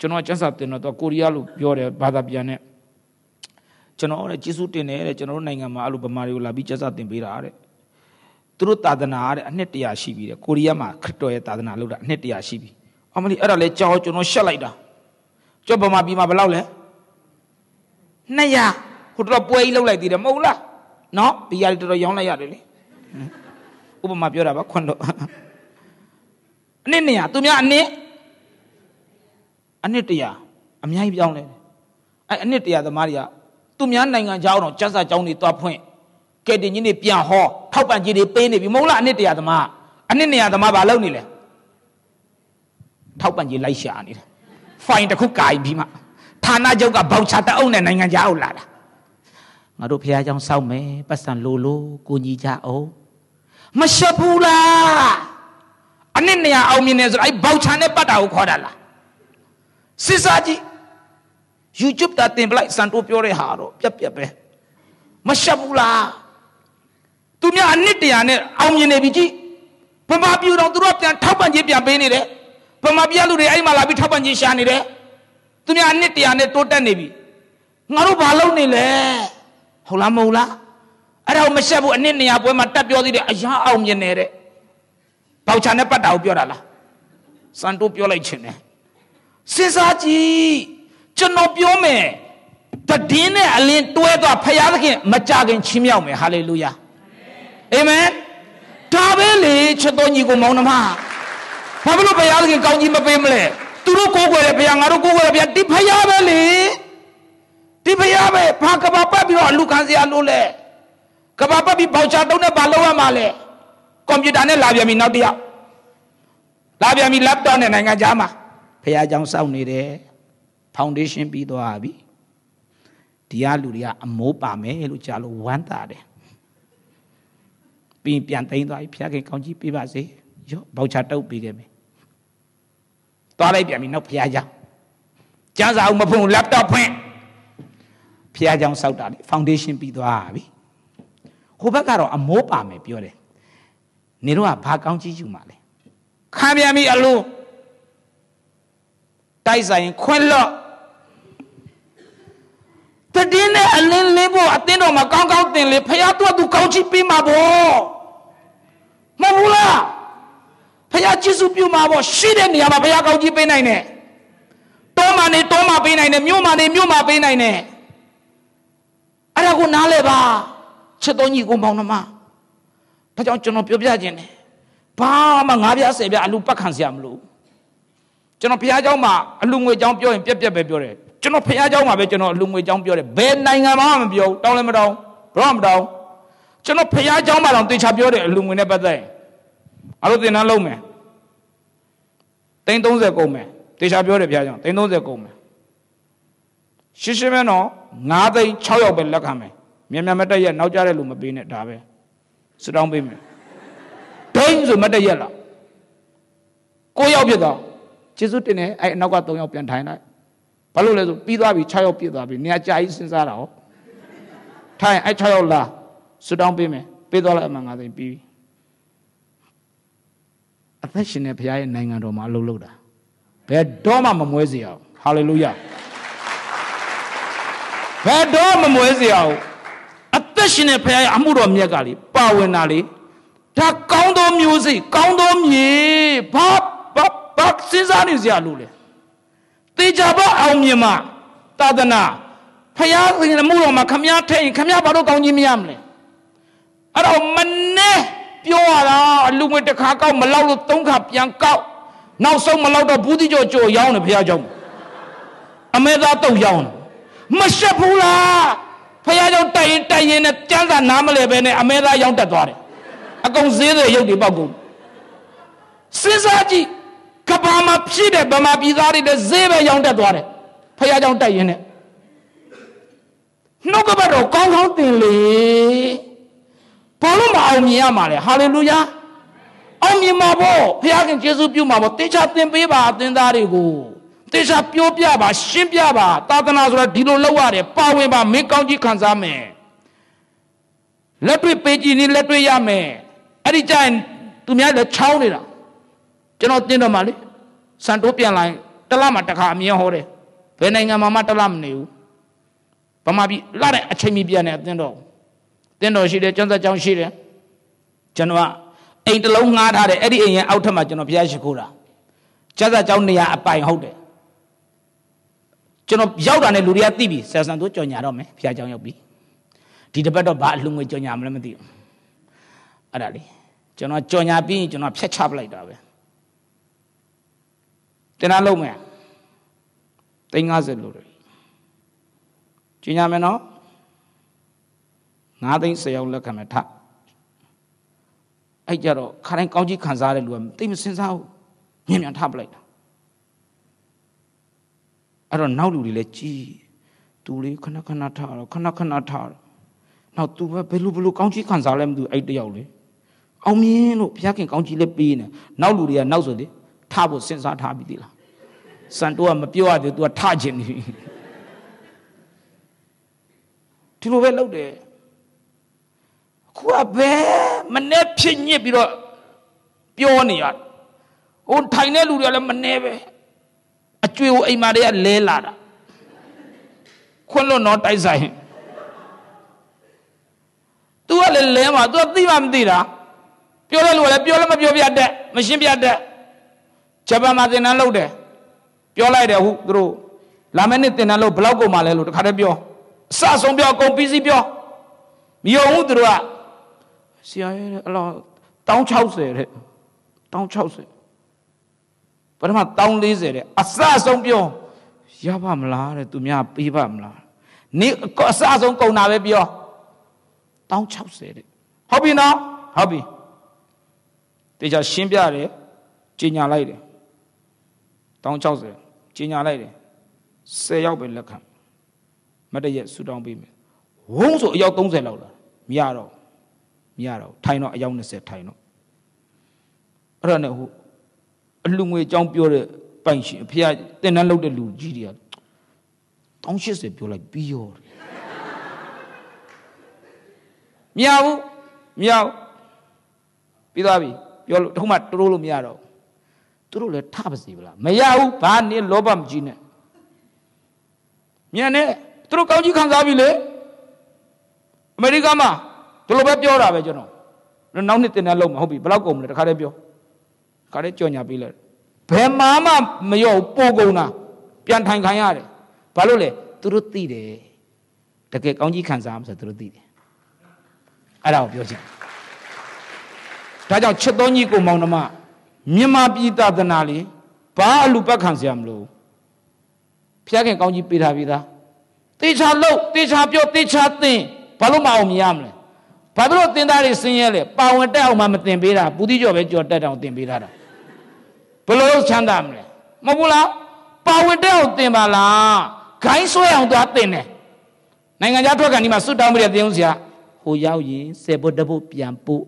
ကျွန်တော်ကျန်းစာတင်တော့ကိုရီးယားလို့ပြောတယ်ဘာသာပြန်နဲ့ကျွန်တော်တဲ့ကျေးဇူးတင်တယ်တဲ့ကျွန်တော်တို့နိုင်ငံမှာအဲ့လိုဗမာတွေကိုလာပြီးကျဆတင်ပေးတာတဲ့သူတို့သာသနာတဲ့အနှစ်တရာရှိပြီတဲ့ကိုရီးယားမှာခရစ်တော်ရဲ့သာသနာလောက်တာအနှစ်တရာရှိပြီအမလီအဲ့ဒါလဲကြောက်ကျွန်တော်ရှက်လိုက်တာကျော်ဗမာပြည်မှာဘယ်လောက်လဲ200ဟိုတော့ပွဲကြီးလောက်လိုက်သေးတယ်မဟုတ်လားနော်ဘီယာတွေတော်တော်ရောင်းလိုက်ရတယ်လေဥပမာပြောတာပါခွန်းတော့အနှစ်နေရသူများအနှစ်အနှစ်တရာအများကြီးပြောင်းလဲအဲ့အနှစ်တရာသမားတွေကသူများနိုင်ငံเจ้าတော့ကျဆာเจ้าနေသွားဖွင့်ကဲတင်ကြီးနေပြန်ဟောထောက်ပံ့ကြီးတွေပေးနေပြီမဟုတ်လားအနှစ်တရာသမားအနှစ်နေရာသမားဘာလုပ်နေလဲထောက်ပံ့ကြီးလိုက်ရှာနေတယ်ဖိုင်တစ်ခုကာပြီးမှဌာနချုပ်ကဘောက်ချတအုပ်နဲ့နိုင်ငံเจ้าလာတာငါတို့ဖះเจ้าစောက်မယ်ပတ်စံလိုလိုကိုကြီးကြအောင်မရှက်ဘူးလားအနှစ်နေရာအောင်မြင်နေဆိုအဲ့ဘောက်ချနဲ့ပတ်တာကိုခေါ်တာလားစစ်စားကြည့် YouTube တာတင်ပလိုက်စံတိုးပြောတဲ့ဟာတော့ပြက်ပြက်ပဲမရှက်ဘူးလားသူများအနစ်တရားနဲ့အောင်မြင်နေပြီကြည့်ဗမာပြည်တော်သူတို့ပြန်ထောက်ပံ့ခြင်းပြန်ပေးနေတယ်ဗမာပြည်လူတွေအဲ့မှာလာပြီးထောက်ပံ့ခြင်းရှာနေတယ်သူများအနစ်တရားနဲ့တိုးတက်နေပြီငါတို့ဘာလုပ်နေလဲဟုတ်လားမဟုတ်လားအဲ့ဒါမရှက်ဘူးအနစ်နေရာပွဲမှာတက်ပြောသေးတယ်အရာအောင်မြင်နေတဲ့ပေါချာနဲ့ပတ်တာကိုပြောတာလားစံတိုးပြောလိုက်ခြင်းနဲ့စဉ်းစားကြည့်ကျွန်တော်ပြောမယ်တည်င်းနဲ့အလင်းတွဲသွားဖရာသခင်မကြခင်ချီးမြှောက်မယ်ဟာလေလုယာအာမင်ဒါပဲလေချက်တော်ညီကို မောင်နှမဘာဖြစ်လို့ဖရာသခင်ကောင်းကြီးမပေးမလဲသူတို့ကိုးကွယ်တဲ့ဖရာငါတို့ကိုးကွယ်တဲ့ဖရာဒီဖရာပဲလေဒီဖရာပဲဘာကဘာပတ်ပြီးတော့အလူခံစရာလို့လဲကဘာပတ်ပြီးဘောက်ချတုံးနဲ့ဘာလုပ်ရမှာလဲကွန်ပျူတာနဲ့လာပြန်ပြီနောက်တစ်ယောက်လာပြန်ပြီ laptop နဲ့နိုင်ငံခြားမှာဖရာကြောင့်စောင့်နေတယ်ဖောင်ဒေးရှင်းပြီးသွားပြီဒီကလူတွေကအမိုးပါမယ်လို့ကြားလို့ဝမ်းသာတယ်ပြီးပြန်သိမ်းသွားပြီဖျားခင်ကောင်းကြီးပေးပါစေ ရောဘောက်ချတုပ်ပေးခဲ့မယ်သွားလိုက်ပြန်ပြီနောက်ဖျားကြောင်ကျန်းစာအောင်မဖုံ laptop ဖွင့်ဖျားကြောင်စောက်တာလေ foundation ပြီးသွားပြီဟိုဘက်ကတော့အမိုးပါမယ်ပြောတယ်နေတော့ကဘာကောင်းကြီးယူမှာလဲခံပြန်ပြီအလို့တိုက်ဆိုင်ခွင့်လော့တည်င်းနဲ့အလင်းလင်းဖို့အသင်းတော်မှာကောင်းကောင်းသင်လေဖရာတို့ကသူကောင်းချီးပေးမှာပေါ့မဟုတ်ဘူးလားဖရာကျေးဇူးပြုမှာပေါ့ရှိတဲ့နေရာမှာဖရာကောင်းချီးပေးနိုင်တယ်တောမှာနေတောမှာပေးနိုင်တယ်မြို့မှာနေမြို့မှာပေးနိုင်တယ်အဲ့ဒါကိုနားလဲပါချစ်တော်ညီကိုမောင်နှမဒါကြောင့်ကျွန်တော်ပြောပြခြင်းတယ်ဘာမှငါးပြားဆယ်ပြားအလူပတ်ခံစရာမလိုကျွန်တော်ဘုရားเจ้าမှာအလူငွေเจ้าပြောရင်ပြက်ပြက်ပဲပြောတယ်ကျွန်တော်ဖះเจ้าမှာပဲကျွန်တော်လူငွေเจ้าပြောတယ်ဘယ်နိုင်ငံမှာမပြောတောင်းလည်းမတောင်းဘရောမတောင်းကျွန်တော်ဖះเจ้าမှာတော့တေချာပြောတယ်လူငွေနဲ့ပတ်သက်ရင်အလို့တင်နှန်းလုံးမယ်တိန်30ကုန်မယ်တေချာပြောတယ်ဖះเจ้าတိန်30ကုန်မယ်ရှင်းရှင်းပဲနော်9သိန်း6ရောက်ပဲလက်ခံမယ်မြန်မြန်မတက်ရက်နောက်ကြတဲ့လူမပေးနဲ့ဒါပဲစတောင်းပေးမယ်ဒိန်းဆိုမတက်ရက်လားကိုရောက်ဖြစ်တော့ကျေးဇူးတင်တယ်အဲ့အနောက်က3ရောက်ပြန်ထိုင်လိုက်ဘာလို့လဲဆိုပြီးသွားပြီ6ရောက်ပြည့်သွားပြီနေရာကြာကြီးစဉ်းစားတာဟောထိုင်အဲ့6ရောက်လာဆွတောင်းပေးမယ်ပေးသွားလိုက်အမှန်ငါသိပြီးပြီအသက်ရှင်တဲ့ဘုရားရဲ့နိုင်ငံတော်မှာအလုပ်လုပ်တာဘယ်တော့မှမမွဲစေအောင်ဟာလေလုယာဘယ်တော့မမွဲစေအောင်အသက်ရှင်တဲ့ဘုရားရဲ့အမှုတော်မြတ်ကလေပါဝင်တာလေဒါကောင်းသောမျိုးစိတ်ကောင်းသောမြေဘာဘာဘာစဉ်းစားနေစရာလို့လဲသေချာပေါက်အောင်မြင်မှသာသနာဖရာသခင်မှုတော်မှာခမည်းထဲ့ရင်ခမည်းဘာလို့ကောင်းခြင်းမရမလဲအဲ့တော့မနဲ့ပြောရတာအလူငွေတစ်ခါကောက်မလောက်လို့သုံးခါပြန်ကောက်နောက်ဆုံးမလောက်တော့ဘူးတိကျော်ကြော်ရောင်းတယ်ဖရာကြောင့်အမေသားတုတ်ရောင်းတယ်မရှက်ဘူးလားဖရာကြောင့်တိုက်ရင်တိုက်ရင်နဲ့ကျန်းစာနားမလဲပဲနဲ့အမေသားရောင်းတက်သွားတယ်အကုန်ဈေးတွေရုပ်တွေပေါက်ကုန်စဉ်းစားကြည့်ကဘာမှာဖြစ်တဲ့ဗမာပြည်သားတွေလည်းဈေးပဲရောင်းတက်သွားတယ်ဖခင်ကြောင့်တိုက်ရင်နဲ့နှုတ်ကပတ်တော်ကောင်းကောင်းသင်လေဘောလုံးမအောင်မြင်ရမှာလေဟာလေလုယာအောင်မြင်မှာပေါ့ဖခင်ယေရှုပြုမှာပေါ့တေချာသင်ပေးပါအသင်သားတွေကိုတေချာပြောပြပါရှင်းပြပါသာသနာဆိုတာဒီလိုလောက်ရတယ်ပါဝင်ပါမင်းကောင်းကြီးခံစားမယ်လက်တွေ့ပေးကြည့်နေလက်တွေ့ရမယ်အဲ့ဒီကြရင်သူများလည်းချောင်းနေတာကျွန်တော်တင်းတော့မှလေစံတိုးပြန်လာရင်တလမှတစ်ခါအမြင်ဟောတယ်ဘယ်နိုင်ငံမှာမှတလမနေဘူးဗမာပြည်လာတဲ့အချိန်မီပြန်နေအတင်းတော့တင်းတော်ရှိတယ်ကျွမ်းသက်ကြောင်းရှိတယ်ကျွန်တော်ကအိမ်တစ်လုံးငှားထားတယ်အဲ့ဒီအိမ်ရဲ့အောက်ထပ်မှာကျွန်တော်ဘုရားရှိခိုးတာကျွမ်းသက်ကြောင်းနေရာအပိုင်ဟုတ်တယ်ကျွန်တော်ရောက်တာနဲ့လူတွေကသိပြီဆရာဆန်တို့ကြော်ညာတော့မယ်ဘုရားကြောင်းရောက်ပြီဒီတစ်ပတ်တော့ဘာအလှငွေကြော်ညာမလဲမသိဘူးအဲ့ဒါလေကျွန်တော်ကြော်ညာပြီးရင်ကျွန်တော်ဖျက်ချပလိုက်တာပဲတင်နာလုံးမယ်သိန်း50လို့တယ်ကျင်ညာမယ်နော်9သိန်း10ရောက်လက်ခံမယ်ထအဲ့ကြတော့ခါတိုင်းကောင်းကြီးခံစားတဲ့လူကသိမစင်စားဘူးမြင်မြန်ထပလိုက်တာအဲ့တော့နောက်လူတွေလည်းကြီးသူလေးခဏခဏထတော့ခဏခဏထတော့နောက်သူပဲဘယ်လိုဘယ်လိုကောင်းကြီးခံစားလဲမသိဘူးအဲ့တယောက်လေအောင်မြင်လို့ဘုရားခင်ကောင်းကြီးလည်းပေးနေနောက်လူတွေကနောက်ဆိုလေထဖို့စဉ်းစားထားပြီးသေးလားစံတိုးကမပြောရသေး तू ကထချင်နေပြီဒီလိုပဲလုပ်တယ်ခုကဘယ်မနဲ့ဖြစ်ညစ်ပြီးတော့ပြောနေရဟိုထိုင်တဲ့လူတွေကလည်းမနဲ့ပဲအကျွေးကိုအိမ်မာတွေကလဲလာတာခွန်းလို့တော့တိုက်ဆိုင် तू ကလည်းလဲမှာ तू သိမှမသိတာပြောတဲ့လူကလည်းပြောလည်းမပြောပြတတ်မရှင်းပြတတ်ဂျပန်မှာသင်တန်းလုပ်တယ်ပြောလိုက်တယ်ဟုတ်သူတို့လာမယ့်နှစ်သင်တန်းလုပ်ဘလောက်ကုန်မှာလဲလို့တခါတည်းပြောအစဆုံးပြောအကုန်ပြီးစီးပြောမယုံဘူးသူတို့ကဆရာရဲ့အလော1060တဲ့1060ပထမ1040တဲ့အစဆုံးပြော ရပါမလားတဲ့သူများပေးပါမလားနေအစဆုံးကုန်တာပဲပြော1060တဲ့ဟုတ်ပြီနော်ဟုတ်ပြီတေချာရှင်းပြတယ်ကြီးညာလိုက်တယ်160ကြီးညာလိုက်တယ်10ရောက်ပဲလက်ခံမတရက်ဆူတောင်းပေးမယ်ဝုန်းဆိုအယောက်30လောက်လာမရတော့မရတော့ထိုင်တော့အယောက်20ထိုင်တော့အဲ့ဒါနဲ့ဟိုအလူငွေအကြောင်းပြောတဲ့ပိုင်ရှင်ဖះတင်တန်းလုပ်တဲ့လူကြီးတွေက180ပြောလိုက်ပြီးရောမရဘူးမရဘူးပြီးသွားပြီပြောလို့တခုမှတိုးလို့မရတော့သူတို့လည်းထပါစေဗလားမရဘူးဘာနေလောဘမကြီးနဲ့မြန်နဲ့သူတို့ကောင်းကြီးခံစားပြီလေအမေရိကမှာဒီလိုပဲပြောတာပဲကျွန်တော်နောက်နှစ်တင်တဲ့လုံးမှာဟုတ်ပြီဘယ်လောက်ကုန်မလဲတခါတည်းပြောတခါတည်းကြော်ညာပေးလိုက်ဘယ်မှာမှမရောပိုကုန်တာပြန်ထိုင်ခံရတယ်ဘာလို့လဲသူတို့သိတယ်တကယ်ကောင်းကြီးခံစားမှဆိုသူတို့သိတယ်အဲ့ဒါကိုပြောချင်ဒါကြောင့်ချက်တော်ကြီးကိုမောင်နှမမြန်မာပြည်သာသနာလေဘာအလူပတ်ခံစရာမလိုဖျားခင်ကောင်းကြီးပေးထားပြီးသားတေချာလို့တေချာပြောတေချာသင်ဘာလို့မအောင်မြင်ရမလဲဘာလို့သင်သားတွေဆင်းရဲလဲပါဝင်တက်အောင်မှမသင်ပေးတာပူတိကျော်ပဲကြော်တက်အောင်သင်ပေးထားတာဘယ်လိုချမ်းသာမလဲမဟုတ်ဘူးလားပါဝင်တက်အောင်သင်ပါလားခိုင်းဆွဲအောင်သွားသင်တယ်နိုင်ငံခြားထွက်ကန်ဒီမှာဆွတ်တောင်းပြတဲ့သင်ဦးစရာဟိုရောက်ရင်စေဘုတ်တဘုတ်ပြန်ပို့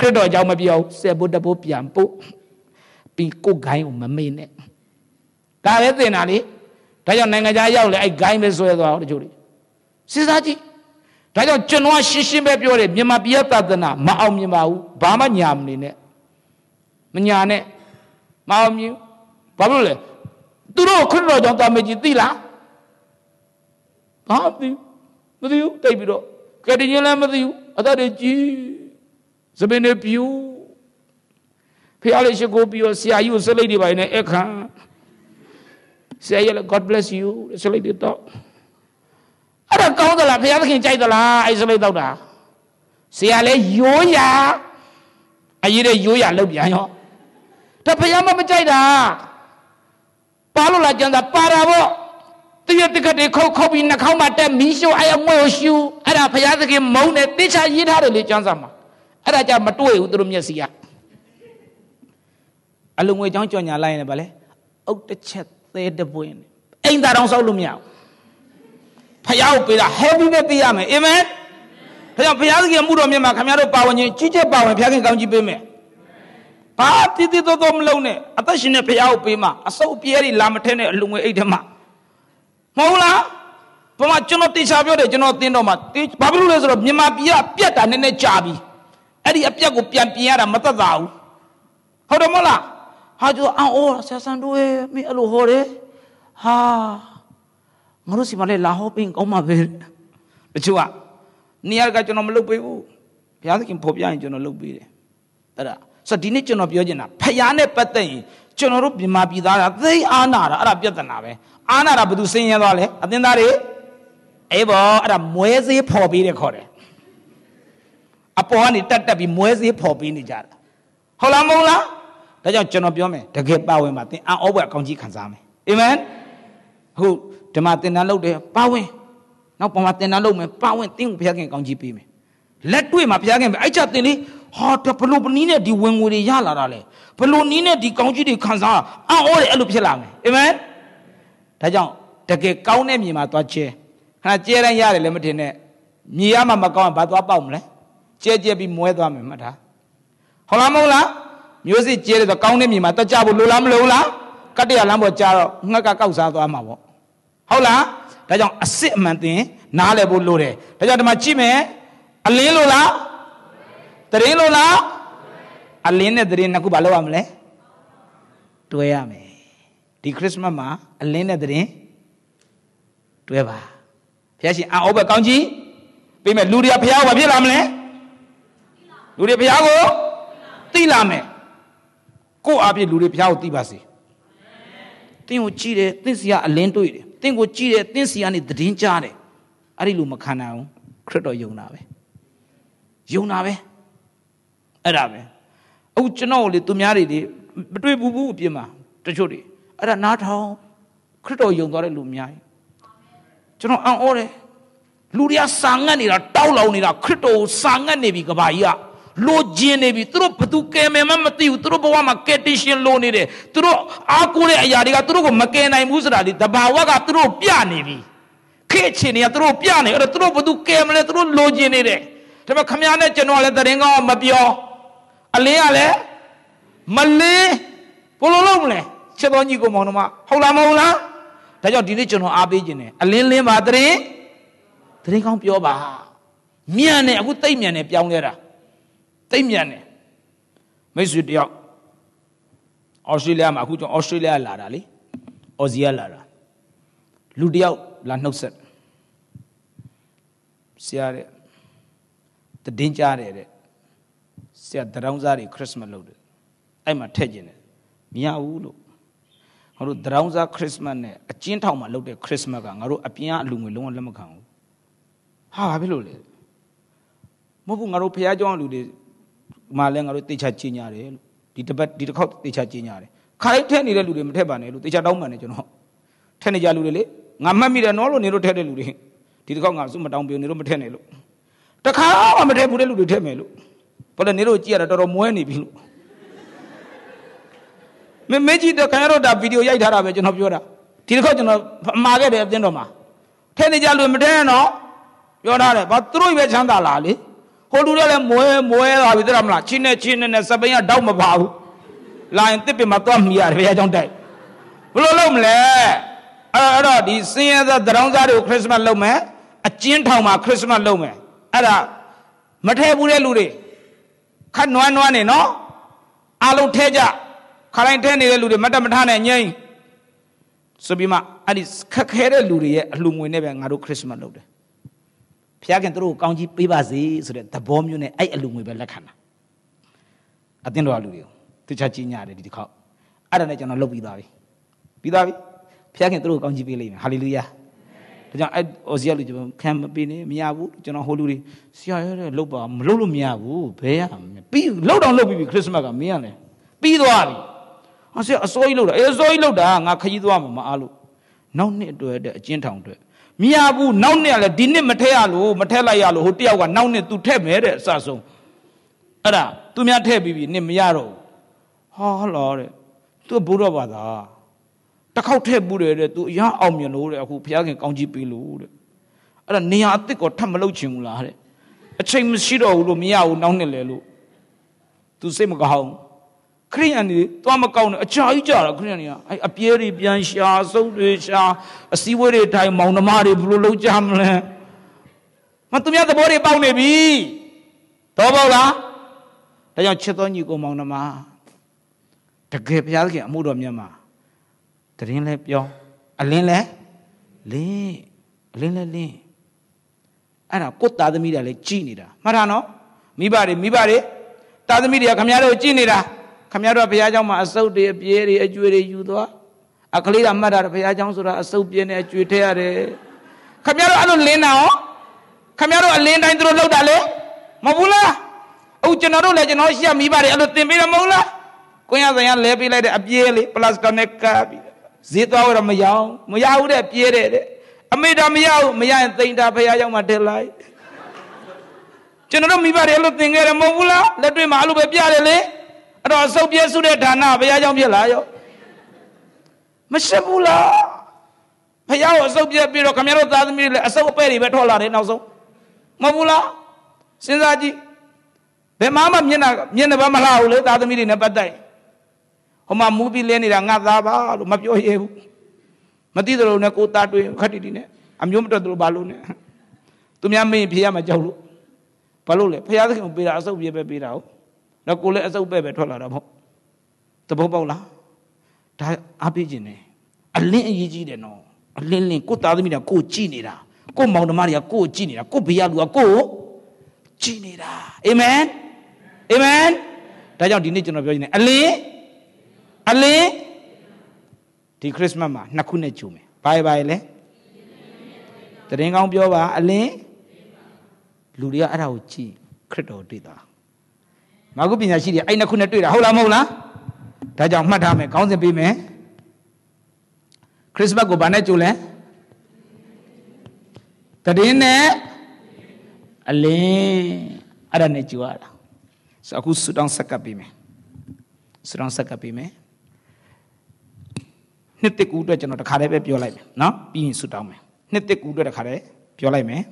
ခရစ်တော်အကြောင်းမပြောဆက်ဖို့တဖို့ပြန်ပို့ပြီးကိုယ်ဂိုင်းကိုမမေ့နဲ့ဒါပဲသင်တာလေဒါကြောင့်နိုင်ငံခြားရောက်လေအဲ့ဂိုင်းပဲဆွဲသွားတော့တချို့လေစဉ်းစားကြည့်ဒါကြောင့်ကျွန်တော်ရှင်းရှင်းပဲပြောတယ်မြန်မာပြည်သာသနာမအောင်မြင်ပါဘူးဘာမှညာမနေနဲ့မညာနဲ့မအောင်မြင်ဘာလို့လဲသူတို့ခရစ်တော်ကြောင့်တာမေကြီးသိလားဘာသိမသိဘူးတိတ်ပြီးတော့ကတိချင်းလည်းမသိဘူးအသက်တွေကြီးသပင်တွေပြူဖះလေးရှိကိုပြီးတော့ဆရာကြီးကိုဆက်လိုက်တွေပါနေအခါဆရာကြီးလည်း God bless you ဆက်လိုက်တွေတော့အဲ့ဒါကောင်းသလားဖះသခင်ကြိုက်သလားအဲ့ဆက်လိုက်တော့တာဆရာလည်းရိုးရာအရေးတဲ့ရိုးရာလောက်ပြန်ရောဒါဖះမမကြိုက်တာပါလို့လားကြံတာပါတာပေါ့တရတက်ကတ်တွေခုတ်ခုတ်ပြီးနှာခေါင်းမှာတက်မီးရှို့အဲ့အမွှေကိုရှူအဲ့ဒါဖះသခင်မုန်းတယ်တေချာရေးထားတယ်လေကြံစာမှာအဲ့ဒါကြမတွေ့ဘူးသူတို့မျက်စိကအလုံငွေချောင်းကြော်ညာလိုက်နေပါလေအုတ်တစ်ချက်သေးတပွင့်အိမ်သာတောင်ဆောက်လို့မရဘူးဖယားကိုပေးတာ heavy နဲ့ပေးရမယ်အာမင်ဒါကြောင့်ဘုရားသခင်မှုတော်မြတ်မှာခင်ဗျားတို့ပါဝင်ခြင်းကြီးကျယ်ပါဝင်ဘုရားခင်ကောင်းကြီးပေးမယ်ဘာတိတိတော်တော်မလုံးနဲ့အသက်ရှင်တဲ့ဘုရားကိုပေးမှာအဆုပ်အပြဲတွေလာမထဲနဲ့အလုံငွေအိတ်ထဲမှာမဟုတ်လားဘုမကျွန်တော်တေချာပြောတယ်ကျွန်တော်သင်တော်မှာဘာဖြစ်လို့လဲဆိုတော့မြန်မာပြည်ကပြက်တာနည်းနည်းကြာပြီအဲ့ဒီအပြက်ကိုပြန်ပြင်ရတာမသက်သာဘူးဟုတ်တယ်မဟုတ်လားဟာကျအောင်အော်ဆရာဆန်တို့ရဲ့မင်းအဲ့လိုဟောတယ်ဟာငါတို့စီမလဲလာဟောပင်းကောင်းမှာပဲတချို့ကနေရာကကျွန်တော်မလုပ်ပေးဘူးဘုရားသခင်ဖော်ပြရင်ကျွန်တော်လုပ်ပေးတယ်အဲ့ဒါဆိုဒီနေ့ကျွန်တော်ပြောချင်တာဖယားနဲ့ပတ်သက်ရင်ကျွန်တော်တို့မြန်မာပြည်သားကသိအာနာတာအဲ့ဒါပြဿနာပဲအာနာတာဘယ်သူစင်ရဲသွားလဲအသင်းသားတွေအေးဗောအဲ့ဒါမွဲစေးဖော်ပေးတယ်ခေါ်တယ်အပေါ်ကနေတက်တက်ပြီးမွဲစေးဖော်ပေးနေကြတာဟုတ်လားမဟုတ်လားဒါကြောင့်ကျွန်တော်ပြောမယ်တကယ်ပါဝင်ပါသင်အံ့ဩဖွယ်အကောင်းကြီးခံစားမယ်အာမင်အခုဓမ္မသင်တန်းလုပ်တယ်ပါဝင်နောက်ပေါ်မှာသင်တန်းလုပ်မယ်ပါဝင်သင်ကိုဘုရားခင်ကောင်းကြီးပေးမယ်လက်တွေ့မှာဘုရားခင်ပဲအဲ့ချသင်လေးဟာဘလို့ပနီးနဲ့ဒီဝင်ငွေတွေရလာတာလေဘလို့နီးနဲ့ဒီကောင်းကြီးတွေခံစားအံ့ဩတယ်အဲ့လိုဖြစ်လာမယ်အာမင်ဒါကြောင့်တကယ်ကောင်းတဲ့မြေမှာသွားကျဲခဏကျဲတိုင်းရတယ်လည်းမထင်နဲ့မြေရမှာမကောင်းရင်ဘာသွားပေါက်မလဲကျဲကျဲပြီးမွဲသွားမယ်မှတ်ထားဟုတ်လားမဟုတ်လားမျိုးစစ်ကျဲတယ်ဆိုကောင်းတဲ့မြေမှာတက်ကြဖို့လိုလားမလိုလားကတ္တရလမ်းပေါ်ကြာတော့ငှက်ကကောက်စားသွားမှာပေါ့ဟုတ်လားဒါကြောင့်အစ်စ်အမှန်သင်နားလည်ဖို့လိုတယ်ဒါကြောင့်ဒီမှာကြည့်မယ်အလင်းလိုလားတရင်လိုလားအလင်းနဲ့တရင်နှစ်ခုဘာလုပ်ရမလဲတွဲရမယ်ဒီခရစ်စမတ်မှာအလင်းနဲ့တရင်တွဲပါဘုရားရှင်အာဩဘကောင်းကြီးပြီးမဲ့လူတွေကဘုရားဘာဖြစ်လာမလဲလူတွေဘုရားကိုသိလာမယ်ကို့အပြည့်လူတွေဘုရားကိုသိပါစေတင်းကိုကြည့်တယ်တင်းစီကအလင်းတွေ့တယ်တင်းကိုကြည့်တယ်တင်းစီကနေသတင်းကြားတယ်အဲ့ဒီလူမခံနိုင်ဘူးခရစ်တော်ယုံတာပဲယုံတာပဲအဲ့ဒါပဲအခုကျွန်တော်လေသူများတွေဒီမတွေ့ဘူးဘူးအပြင်မှာတချို့တွေအဲ့ဒါနားထောင်ခရစ်တော်ယုံသွားတဲ့လူအများကြီးကျွန်တော်အံ့ဩတယ်လူတွေကစာငတ်နေတာတောက်လောင်နေတာခရစ်တော်ကိုစာငတ်နေပြီကဘာကြီးကလိုချင်နေပြီသူတို့ဘသူကယ်မယ်မှမသိဘူးသူတို့ဘဝမှာကယ်တင်ရှင်လိုနေတယ်သူတို့အားကိုးတဲ့အရာတွေကသူတို့ကိုမကယ်နိုင်ဘူးဆိုတာဒီတဘာဝကသူတို့ပြနေပြီခေချင်နေရသူတို့ပြနေအဲ့တော့သူတို့ဘသူကယ်မလဲသူတို့လိုချင်နေတယ်ဒါပေမဲ့ခမရနဲ့ကျွန်တော်လည်းတရင်ကောင်းမပြောအလင်းကလည်းမလင်းဘလိုလုပ်မလဲချစ်တော်ညီကိုမောင်တို့မဟုတ်လားမဟုတ်လားဒါကြောင့်ဒီနေ့ကျွန်တော်အားပေးခြင်းနဲ့အလင်းလင်းပါတရင်တရင်ကောင်းပြောပါမြန်တယ်အခုတိတ်မြန်တယ်ပြောင်းလဲတာတိတ်မြန်တယ်မိတ်ဆွေတယောက်ဩစတြေးလျမှာအခုကျွန်တော်ဩစတြေးလျလာတာလေဩဇီယာလာတာလူတယောက်လာနှုတ်ဆက်ဆရာတဲ့တည်င်းကြားတယ်တဲ့ဆရာတရောင်းစားတွေခရစ်စမတ်လုပ်တယ်အဲ့မှာထည့်ကျင်တယ်မရဘူးလို့ငါတို့တရောင်းစားခရစ်စမတ်နဲ့အကျဉ်းထောင်မှာလုပ်တဲ့ခရစ်စမတ်ကငါတို့အပြင်အလူငွေလုံးဝလက်မခံဘူးဟာဘာဖြစ်လို့လဲမဟုတ်ဘူးငါတို့ဖះเจ้าလူတွေမှလည်းငါတို့တေချာကြီးညာတယ်လို့ဒီတပတ်ဒီတစ်ခေါက်တေချာကြီးညာတယ်ခါတိုင်းထက်နေတဲ့လူတွေမထက်ပါနဲ့လို့တေချာတောင်းပန်တယ်ကျွန်တော်ထက်နေကြလူတွေလေငါမှတ်မိတယ်နော်လို့နေလို့ထက်တဲ့လူတွေဒီတစ်ခေါက်ငါစုမတောင်းပြနေလို့မထက်နဲ့လို့တခါမှမထက်ဘူးတဲ့လူတွေထက်မယ်လို့ဘာလဲနေလို့ကြည့်ရတာတော်တော်မွဲနေပြီလို့မမေကြီးတခါတော့ဒါဗီဒီယိုရိုက်ထားတာပဲကျွန်တော်ပြောတာဒီတစ်ခေါက်ကျွန်တော်မှာခဲ့တယ်အတင်းတော်မှာထက်နေကြလူမထက်နဲ့နော်ပြောထားတယ်ဘာသူတို့ပဲချမ်းသာလားလေဟိုလူတွေလည်းမွဲမွဲလာပြီတရမလားချင်းနဲ့ချင်းနဲ့နဲ့စပိန်ကတောက်မပါဘူးလာရင်တစ်ပင်မှာသွားမိရတယ်ဘုရားကြောင့်တိုက်ဘလို့လုပ်မလဲအဲ့တော့ဒီစင်းရဲသားတရောင်းစားတွေကိုခရစ်စမတ်လုပ်မယ်အကျဉ်းထောင်မှာခရစ်စမတ်လုပ်မယ်အဲ့ဒါမထဲဘူးတဲ့လူတွေခတ်နွမ်းနွမ်းနေနော်အားလုံးထဲကြခါတိုင်းထဲနေတဲ့လူတွေမတ်တမထနဲ့ငြိမ်းဆိုပြီးမှအဲ့ဒီခက်ခဲတဲ့လူတွေရဲ့အလှငွေနဲ့ပဲငါတို့ခရစ်စမတ်လုပ်တယ်ဖျားခင်သူတို့ကိုကောင်းကြီးပေးပါစေဆိုတဲ့သဘောမျိုးနဲ့အဲ့အလူငွေပဲလက်ခံတာအတင်းတော်လူတွေကိုသူချကြီးညာတယ်ဒီတစ်ခေါက်အဲ့ဒါနဲ့ကျွန်တော်လုပ်ပြီးသွားပြီပြီးသွားပြီဖျားခင်သူတို့ကိုကောင်းကြီးပေးလိမ့်မယ်ဟာလေလုယာဒါကြောင့်အဲ့အိုစီယလူကျွန်တော်ခံမပေးနေမရဘူးကျွန်တော်ဟိုလူတွေဆရာရဲတဲ့လုပ်ပါမလုပ်လို့မရဘူးဘယ်ရပြီးလောက်တော့လုပ်ပြီးပြီခရစ်စမတ်ကမင်းရလဲပြီးသွားပြီဟာဆရာအစိုးရလောက်တာအဲအစိုးရလောက်တာငါခကြီးသွားမှာမအားလို့နောက်နှစ်အတွက်အကျဉ်းထောင်အတွက်မရဘူးနောက်နှစ်လည်းဒီနှစ်မထည့်ရလို့မထည့်လိုက်ရလို့ဟိုတယောက်ကနောက်နှစ် तू ထည့်မယ်တဲ့အစဆုံးအဲ့ဒါသူများထည့်ပြီးပြီနှစ်မရတော့ဟာဟလာတဲ့ तू ဘုရားဘာသာတစ်ခေါက်ထည့်ဘူးတယ်တဲ့ तू အရအောင်မြင်လို့တဲ့အခုဘုရားခင်ကောင်းကြီးပေးလို့တဲ့အဲ့ဒါနေရာအစ်စ်ကိုထပ်မလုပ်ချင်ဘူးလားတဲ့အချိန်မရှိတော့ဘူးလို့မရဘူးနောက်နှစ်လည်းလို့ तू စိတ်မကောင်းဘူးခရိယန်တွေသွားမကောင်းနဲ့အကြာကြီးကြာတော့ခရိယန်တွေကအဲအပြဲတွေပြန်ရှာစုပ်တွေရှာအစည်းဝေးတွေတိုင်းမောင်နှမတွေဘလို့လုံးကြမလဲမသူများသဘောတွေပေါက်နေပြီတော့ပေါက်လားဒါကြောင့်ချစ်တော်ညီကိုမောင်နှမတကယ်ဘုရားသခင်အမှုတော်မြတ်မှာတရင်လဲပြောအလင်းလဲလင်းအလင်းလဲလင်းအဲ့ဒါကိုယ်သားသမီးတွေလည်းကြည်နေတာမှားတာနော်မိဘတွေမိဘတွေသားသမီးတွေကခင်ဗျားတို့ကြည်နေတာခမရတို့ဘုရားကျောင်းမှာအစုပ်တွေအပြည့်တွေအကျွေတွေယူသွားအကလေးကမှတ်တာဘုရားကျောင်းဆိုတာအစုပ်ပြည့်နဲ့အကျွေထည့်ရတယ်ခမရတို့အဲ့လိုလင်းတာရောခမရတို့အလင်းတိုင်းသူတို့လောက်တာလေမဟုတ်ဘူးလားအခုကျွန်တော်တို့လည်းကျွန်တော်ရှက်မိပါတယ်အဲ့လိုတင်ပေးတော့မဟုတ်လားကိုင်းရဆိုင်ကလဲပေးလိုက်တဲ့အပြည့်လေးပလတ်စတစ်နဲ့ကပ်ပြီးဈေးသွားတော့မရောမရဘူးတဲ့ပြည့်တယ်တဲ့အမေတာမရဘူးမရရင်တိန်တာဘုရားကျောင်းမှာတက်လိုက်ကျွန်တော်တို့မိပါတယ်အဲ့လိုတင်ခဲ့တယ်မဟုတ်ဘူးလားလက်တွေ့မှာအဲ့လိုပဲပြတယ်လေအဲ့တော့စုပ်ပြဲစုတဲ့ဌာနဘုရားကြောင့်ဖြစ်လာရောမရှိဘူးလားဘုရားကိုအစုပ်ပြဲပြီးတော့ခမရတို့သားသမီးတွေလည်းအစုပ်အပဲ့တွေပဲထွက်လာတယ်နောက်ဆုံးမဟုတ်ဘူးလားစဉ်းစားကြည့်ဘယ်မှမမျက်နှာမျက်နှာပဲမလှဘူးလေသားသမီးတွေနဲ့ပတ်သက်ဟိုမှာမူးပြီးလဲနေတာငါသားပါလို့မပြောရဲဘူးမသိသလိုနဲ့ကိုသားတွေခက်တီတီနဲ့အမျိုးမတော်သလိုပါလို့နဲ့သူများမင်းဖေးရမှာကြောက်လို့ဘာလို့လဲဖရာသခင်ကိုပေးတာအစုပ်ပြေပဲပေးတာဟုတ်နော်ကိုလည်းအစုပ်ပဲ့ပဲထွက်လာတာပေါ့သဘောပေါက်လားဒါအားပေးခြင်းနဲ့အလင်းအရေးကြီးတယ်နော်အလင်းလင်းကိုသားသမီးတွေကကိုကြည့်နေတာကိုမောင်နှမတွေကကိုကြည့်နေတာကိုဘေးကလူကကိုကြည့်နေတာအာမင်အာမင်ဒါကြောင့်ဒီနေ့ကျွန်တော်ပြောချင်တယ်အလင်းအလင်းဒီခရစ်စမတ်မှာနှစ်ခုနဲ့ဂျုံမယ်ဘာဘာလဲတရင်ကောင်းပြောပါအလင်းလူတွေကအဲ့ဒါကိုကြည့်ခရစ်တော်တွေ့တာငါကုပညာရှိတွေအဲ့နှစ်ခုနဲ့တွေ့တာဟုတ်လားမဟုတ်လားဒါကြောင့်မှတ်ထားမယ်ခေါင်းစဉ်ပေးမယ်ခရစ်စမတ်ကိုဗာနဲ့ကြိုလဲတည်င်းနဲ့အလင်းအဲ့ဒါနဲ့ကြိုရတာဆိုအခုဆူတောင်းဆက်ကပ်ပေးမယ်ဆူတောင်းဆက်ကပ်ပေးမယ်နှစ်တစ်ကူအတွက်ကျွန်တော်တခါတည်းပဲပြောလိုက်မယ်နော်ပြီးရင်ဆူတောင်းမယ်နှစ်တစ်ကူအတွက်တခါတည်းပြောလိုက်မယ်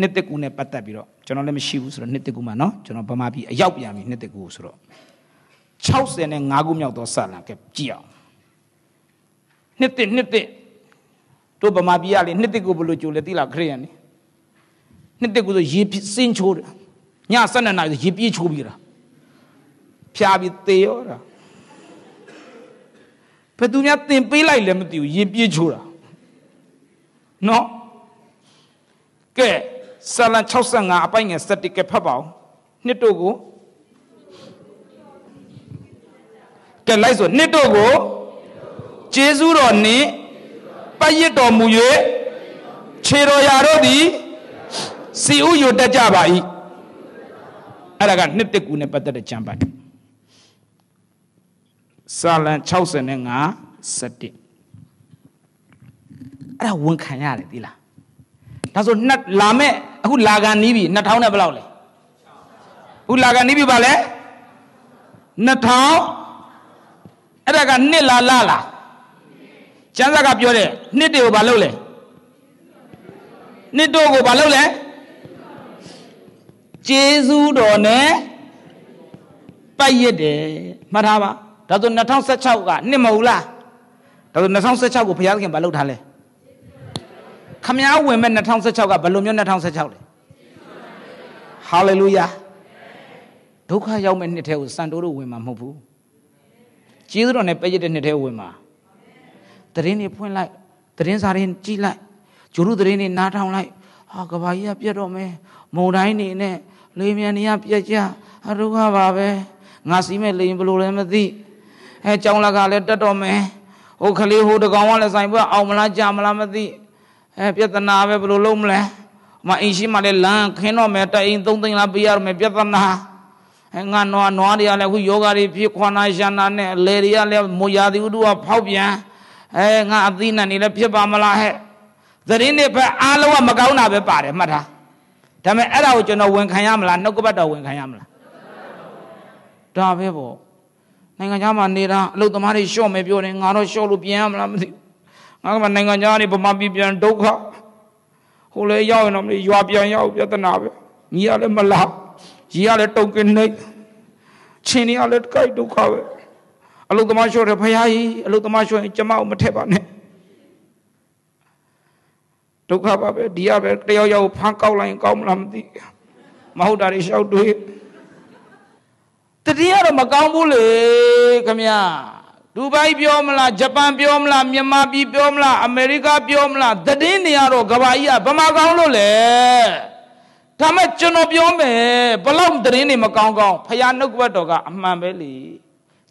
နှစ်သက်ကူနဲ့ပတ်သက်ပြီးတော့ကျွန်တော်လည်းမရှိဘူးဆိုတော့နှစ်သက်ကူမှာနော်ကျွန်တော်ဗမာပြည်အရောက်ပြန်ပြီနှစ်သက်ကူဆိုတော့65ခုမြောက်သောဆလာကဲကြည့်အောင်နှစ်သက်နှစ်သက်တို့ဗမာပြည်ကလေနှစ်သက်ကူဘယ်လိုကြိုလဲသိလားခရိယန်နေနှစ်သက်ကူဆိုရေစင်းချိုးတယ်ည12နာရီရေပြေးချိုးပြီးတာဖြာပြီးသေရောတာဘယ်သူများတင်ပေးလိုက်လဲမသိဘူးရေပြေးချိုးတာနော်ကဲဆာလံ65အပိုင်ငယ်71ကဖတ်ပါအောင်နှစ်တို့ကိုကဲလိုက်ဆိုနှစ်တို့ကိုဂျေဇုတော်နှင့်ပတ်ရစ်တော်မူ၍ခြေတော်ရာတို့သည်စီဥယုတက်ကြပါ၏အဲ့ဒါကနှစ်တက်ကူနဲ့ပတ်သက်တဲ့ကျမ်းပိုက်စာလံ65 71အဲ့ဒါဝန်ခံရတယ်ဒီလားဒါဆိုနှစ်လာမဲ့အခုလာကန်နီးပြီ2000နဲ့ဘယ်လောက်လဲအခုလာကန်နီးပြီပါလဲ2000အဲ့ဒါကနှစ်လားလလားကျမ်းစာကပြောတယ်နှစ်တွေကိုဘာလုပ်လဲနှစ်တို့ကိုဘာလုပ်လဲကျေးဇူးတော်နဲ့ပတ်ရစ်တယ်မှတ်ထားပါဒါဆို2016ကနှစ်မဟုတ်လားဒါဆို2016ကိုဘုရားသခင်ဘာလုပ်ထားလဲခမားဝင်မဲ့2016ကဘယ်လိုမျိုး2016လဲဟာလေလုယာဒုက္ခရောက်မဲ့နှစ်ထဲကိုစံတိုးတို့ဝင်မှာမဟုတ်ဘူးကျေးဇူးတော်နဲ့ပည့်ရတဲ့နှစ်ထဲဝင်မှာတရင်တွေဖွင့်လိုက်တရင်စာရင်းကြည့်လိုက်ဂျိုရုတရင်တွေနားထောင်လိုက်ဟာကဘာကြီးကပြတ်တော့မယ်မုံတိုင်းနေနဲ့လေမြန်နေရပြတ်ကြအဒုက္ခပါပဲငါစီးမဲ့လေရင်ဘလို့လည်းမသိအဲကြောင်းလကလည်းတတ်တော့မယ်ဟိုကလေးဟိုတကောင်ကလည်းဆိုင်ပွဲအောင်မလားကြာမလားမသိအဲပြဿနာပဲဘယ်လိုလုပ်မလဲမအင်ရှိမှလည်းလမ်းခင်းတော့မယ်တအိမ်သုံးသိန်းလားပေးရမယ်ပြဿနာအဲငါနွားနွားတွေကလည်းခုယောဂတွေဖြစ်ခွာနာရှာနာနဲ့အလေတွေကလည်းမူရာသီဥတုကဖောက်ပြန်အဲငါအသီးနှံနေလည်းဖြစ်ပါမလားဟဲ့သတင်းတွေပဲအားလုံးကမကောင်းတာပဲပါတယ်မှတ်ထားဒါပေမဲ့အဲ့ဒါကိုကျွန်တော်ဝန်ခံရမလားနှုတ်ကပတ်တော်ဝန်ခံရမလားဒါပဲပေါ့နိုင်ငံခြားမှာနေတာအလုပ်သမားတွေရှော့မယ်ပြောတယ်ငါတော့ရှော့လို့ပြန်ရမလားမသိဘူးငါကမှနိုင်ငံသားတွေဗမာပြည်ပြန်ဒုက္ခဟိုလေရောက်ရင်တော့မလို့ရွာပြန်ရောက်ပြဿနာပဲမိရလည်းမလားကြီးရလည်းတုံကင်းနေချင်းရလည်းကြိုက်ဒုက္ခပဲအလုသမားလျှော့တယ်ဖရာကြီးအလုသမားလျှော့ရင်ကျမကိုမထက်ပါနဲ့ဒုက္ခပါပဲဒီရပဲတယောက်ယောက်ဖမ်းကောက်လိုက်ရင်ကောင်းမလားမသိမဟုတ်တာတွေလျှောက်တွေးတတိယတော့မကောင်းဘူးလေခမညာဒူဘိုင်းပြောမလားဂျပန်ပြောမလားမြန်မာပြည်ပြောမလားအမေရိကပြောမလားသတင်းနေရတော့ကဘာကြီးကဘမကောင်းလို့လဲဒါမဲ့ကျွန်တော်ပြောမယ်ဘလောက်သတင်းတွေမကောင်းကောင်းဖရာနှုတ်ကပတ်တော်ကအမှန်ပဲလေ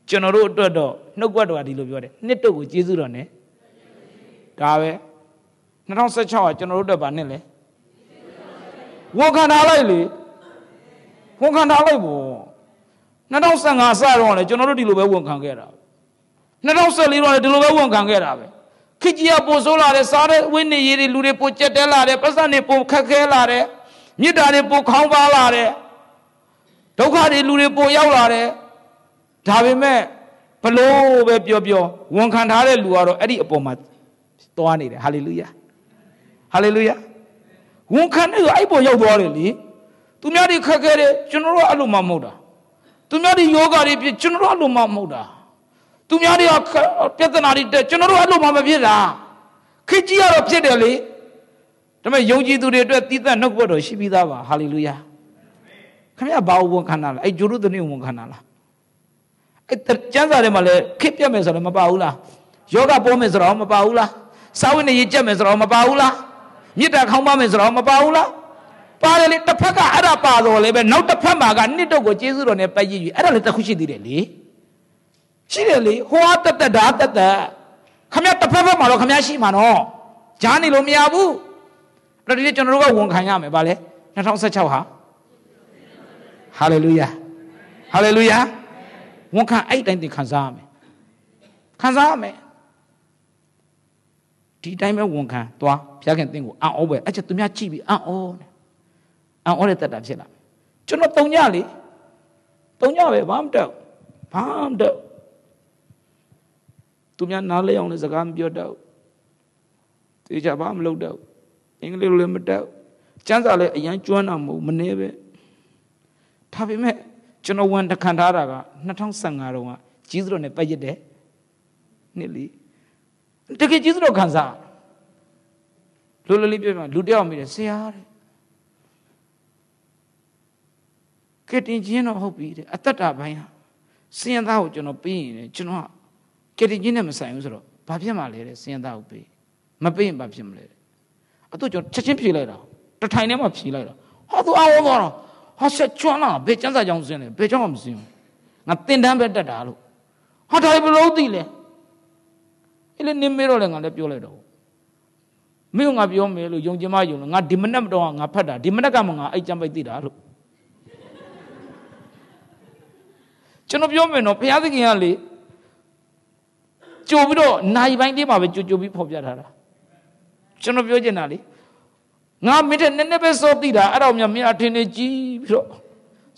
ကျွန်တော်တို့အတွက်တော့နှုတ်ကပတ်တော်ကဒီလိုပြောတယ်နှစ်တုတ်ကိုကျေးဇူးတော်နဲ့ဒါပဲ2016ကကျွန်တော်တို့အတွက်ပါနှစ်လေဝန်ခံထားလိုက်လေဝန်ခံထားလိုက်ပေါ့2015စတော့လေကျွန်တော်တို့ဒီလိုပဲဝန်ခံခဲ့တာပဲ2014တော့ဒီလိုပဲဝန်ခံခဲ့တာပဲခစ်ကြီးကပို့ဆိုးလာတယ်စားတဲ့ဝိနည်းရည်တွေလူတွေပို့ကြက်တဲလာတယ်ပတ်စံတွေပို့ခက်ခဲလာတယ်မြစ်တာတွေပို့ခေါင်းပါလာတယ်ဒုက္ခတွေလူတွေပို့ရောက်လာတယ်ဒါပေမဲ့ဘလို့ပဲပြောပြောဝန်ခံထားတဲ့လူကတော့အဲ့ဒီအပေါ်မှာသွားနေတယ်ဟာလေလုယာဟာလေလုယာဝန်ခံတဲ့အဲ့ပေါ်ရောက်သွားတယ်လေသူများတွေခက်ခဲတယ်ကျွန်တော်တို့အဲ့လိုမှမဟုတ်တာသူများတွေယောဂါတွေဖြစ်ကျွန်တော်တို့အဲ့လိုမှမဟုတ်တာသူများတွေကပြဿနာတွေတက်ကျွန်တော်တို့အဲ့လိုမှမဖြစ်တာခစ်ကြီးကတော့ဖြစ်တယ်လေဒါပေမဲ့ယုံကြည်သူတွေအတွက်တည်သက်နှုတ်ဘွတ်တော်ရှိပြီးသားပါဟာလေလုယာခင်ဗျာဘာဝန်ခန္ဓာလားအဲ့ဂျိုရုသနိဝန်ခန္ဓာလားအဲ့ကျမ်းစာထဲမှာလည်းခစ်ပြတ်မယ်ဆိုတော့မပါဘူးလားယောဂပေါ်မယ်ဆိုတော့မပါဘူးလားစာဝိနေရေးကြက်မယ်ဆိုတော့မပါဘူးလားမြစ်တာခေါင်းပါမယ်ဆိုတော့မပါဘူးလားပါတယ်လေတစ်ဖက်ကအဲ့ဒါပါတော့လေပဲနောက်တစ်ဖက်မှာကနှစ်တုတ်ကိုကျေးဇူးတော်နဲ့ပတ်ရည်ယူအဲ့ဒါလည်းတခုရှိသေးတယ်လေရှိတယ်လေဟိုအတက်တက်ဒါတက်တက်ခမရတစ်ဖက်ဖက်မှာတော့ခမရရှိမှာနော်ဂျားနေလို့မရဘူးအဲ့ဒီကျွန်တော်တို့ကဝန်ခံရမယ်ဗာလေ2016ဟာဟာလေလုယာဟာလေလုယာဝန်ခံအဲ့တိုင်းသင်ခံစားရမယ်ခံစားရမယ်ဒီတိုင်းပဲဝန်ခံသွားဘုရားခင်သင်ကိုအံ့ဩပဲအဲ့ချက်သူများကြည့်ပြီးအံ့ဩတယ်အံ့ဩတဲ့တက်တာဖြစ်လာကျွန်တော်တုံညလေတုံညပဲဘာမှမတက်ဘာမှမတက်သူများနားလဲအောင်လည်းစကားမပြောတတ်ဘူးတေချာဘာမလုပ်တတ်ဘူးအင်္ဂလိပ်လိုလည်းမတတ်ဘူးကျမ်းစာလည်းအရန်ကျွမ်းတာမဟုတ်မနေပဲဒါပေမဲ့ကျွန်တော်ဝန်တခံထားတာက2015တုန်းကကြီးစတော်နဲ့ပတ်ရစ်တယ်နှစ်လီတကယ်ကြီးစတော်ခံစားလူလလေးပြောပြလူတယောက်မိတယ်ဆရာတဲ့ကတင်ချင်းတော့ဟုတ်ပြီတဲ့အသက်တာဘိုင်းဟာစင်သားကိုကျွန်တော်ပြီးရင်လေကျွန်တော်ကတိချင်းနဲ့မဆိုင်ဘူးဆိုတော့ဘာဖြစ်မှလဲတဲ့စဉ်းစားဥပေးမပေးရင်ဘာဖြစ်မလဲတဲ့အတူကျွန်တော်ချက်ချင်းဖြေလိုက်တာတထိုင်ထဲမှာဖြေလိုက်တာဟာသူအဝေါ်သွားတာဟာဆက်ကျွမ်းလာဘယ်ကျန်းစာကြောင်စင်းလဲဘယ်ကြောင်မှမစင်းဘူးငါတင်တန်းပဲတက်တာလို့ဟာဒါဘယ်လိုသိလဲအဲ့လေနင်းမေးတော့လဲငါလည်းပြောလိုက်တော့မင်းကငါပြောမယ်လို့ယုံကြည်မယုံလို့ငါဒီမနက်တော့ငါဖတ်တာဒီမနက်ကမှငါအဲ့ကြံပိုက်သိတာလို့ကျွန်တော်ပြောမယ်နော်ဘုရားသခင်ကလေကြိုပြီးတော့နိုင်ပိုင်းလေးမှာပဲကြိုကြိုပြီးဖော်ပြထားတာကျွန်တော်ပြောချင်တာလေငါမင်းတဲ့နည်းနည်းပဲစောသိတာအဲ့တော့မြတ်မင်းအထင်နေကြီးပြီးတော့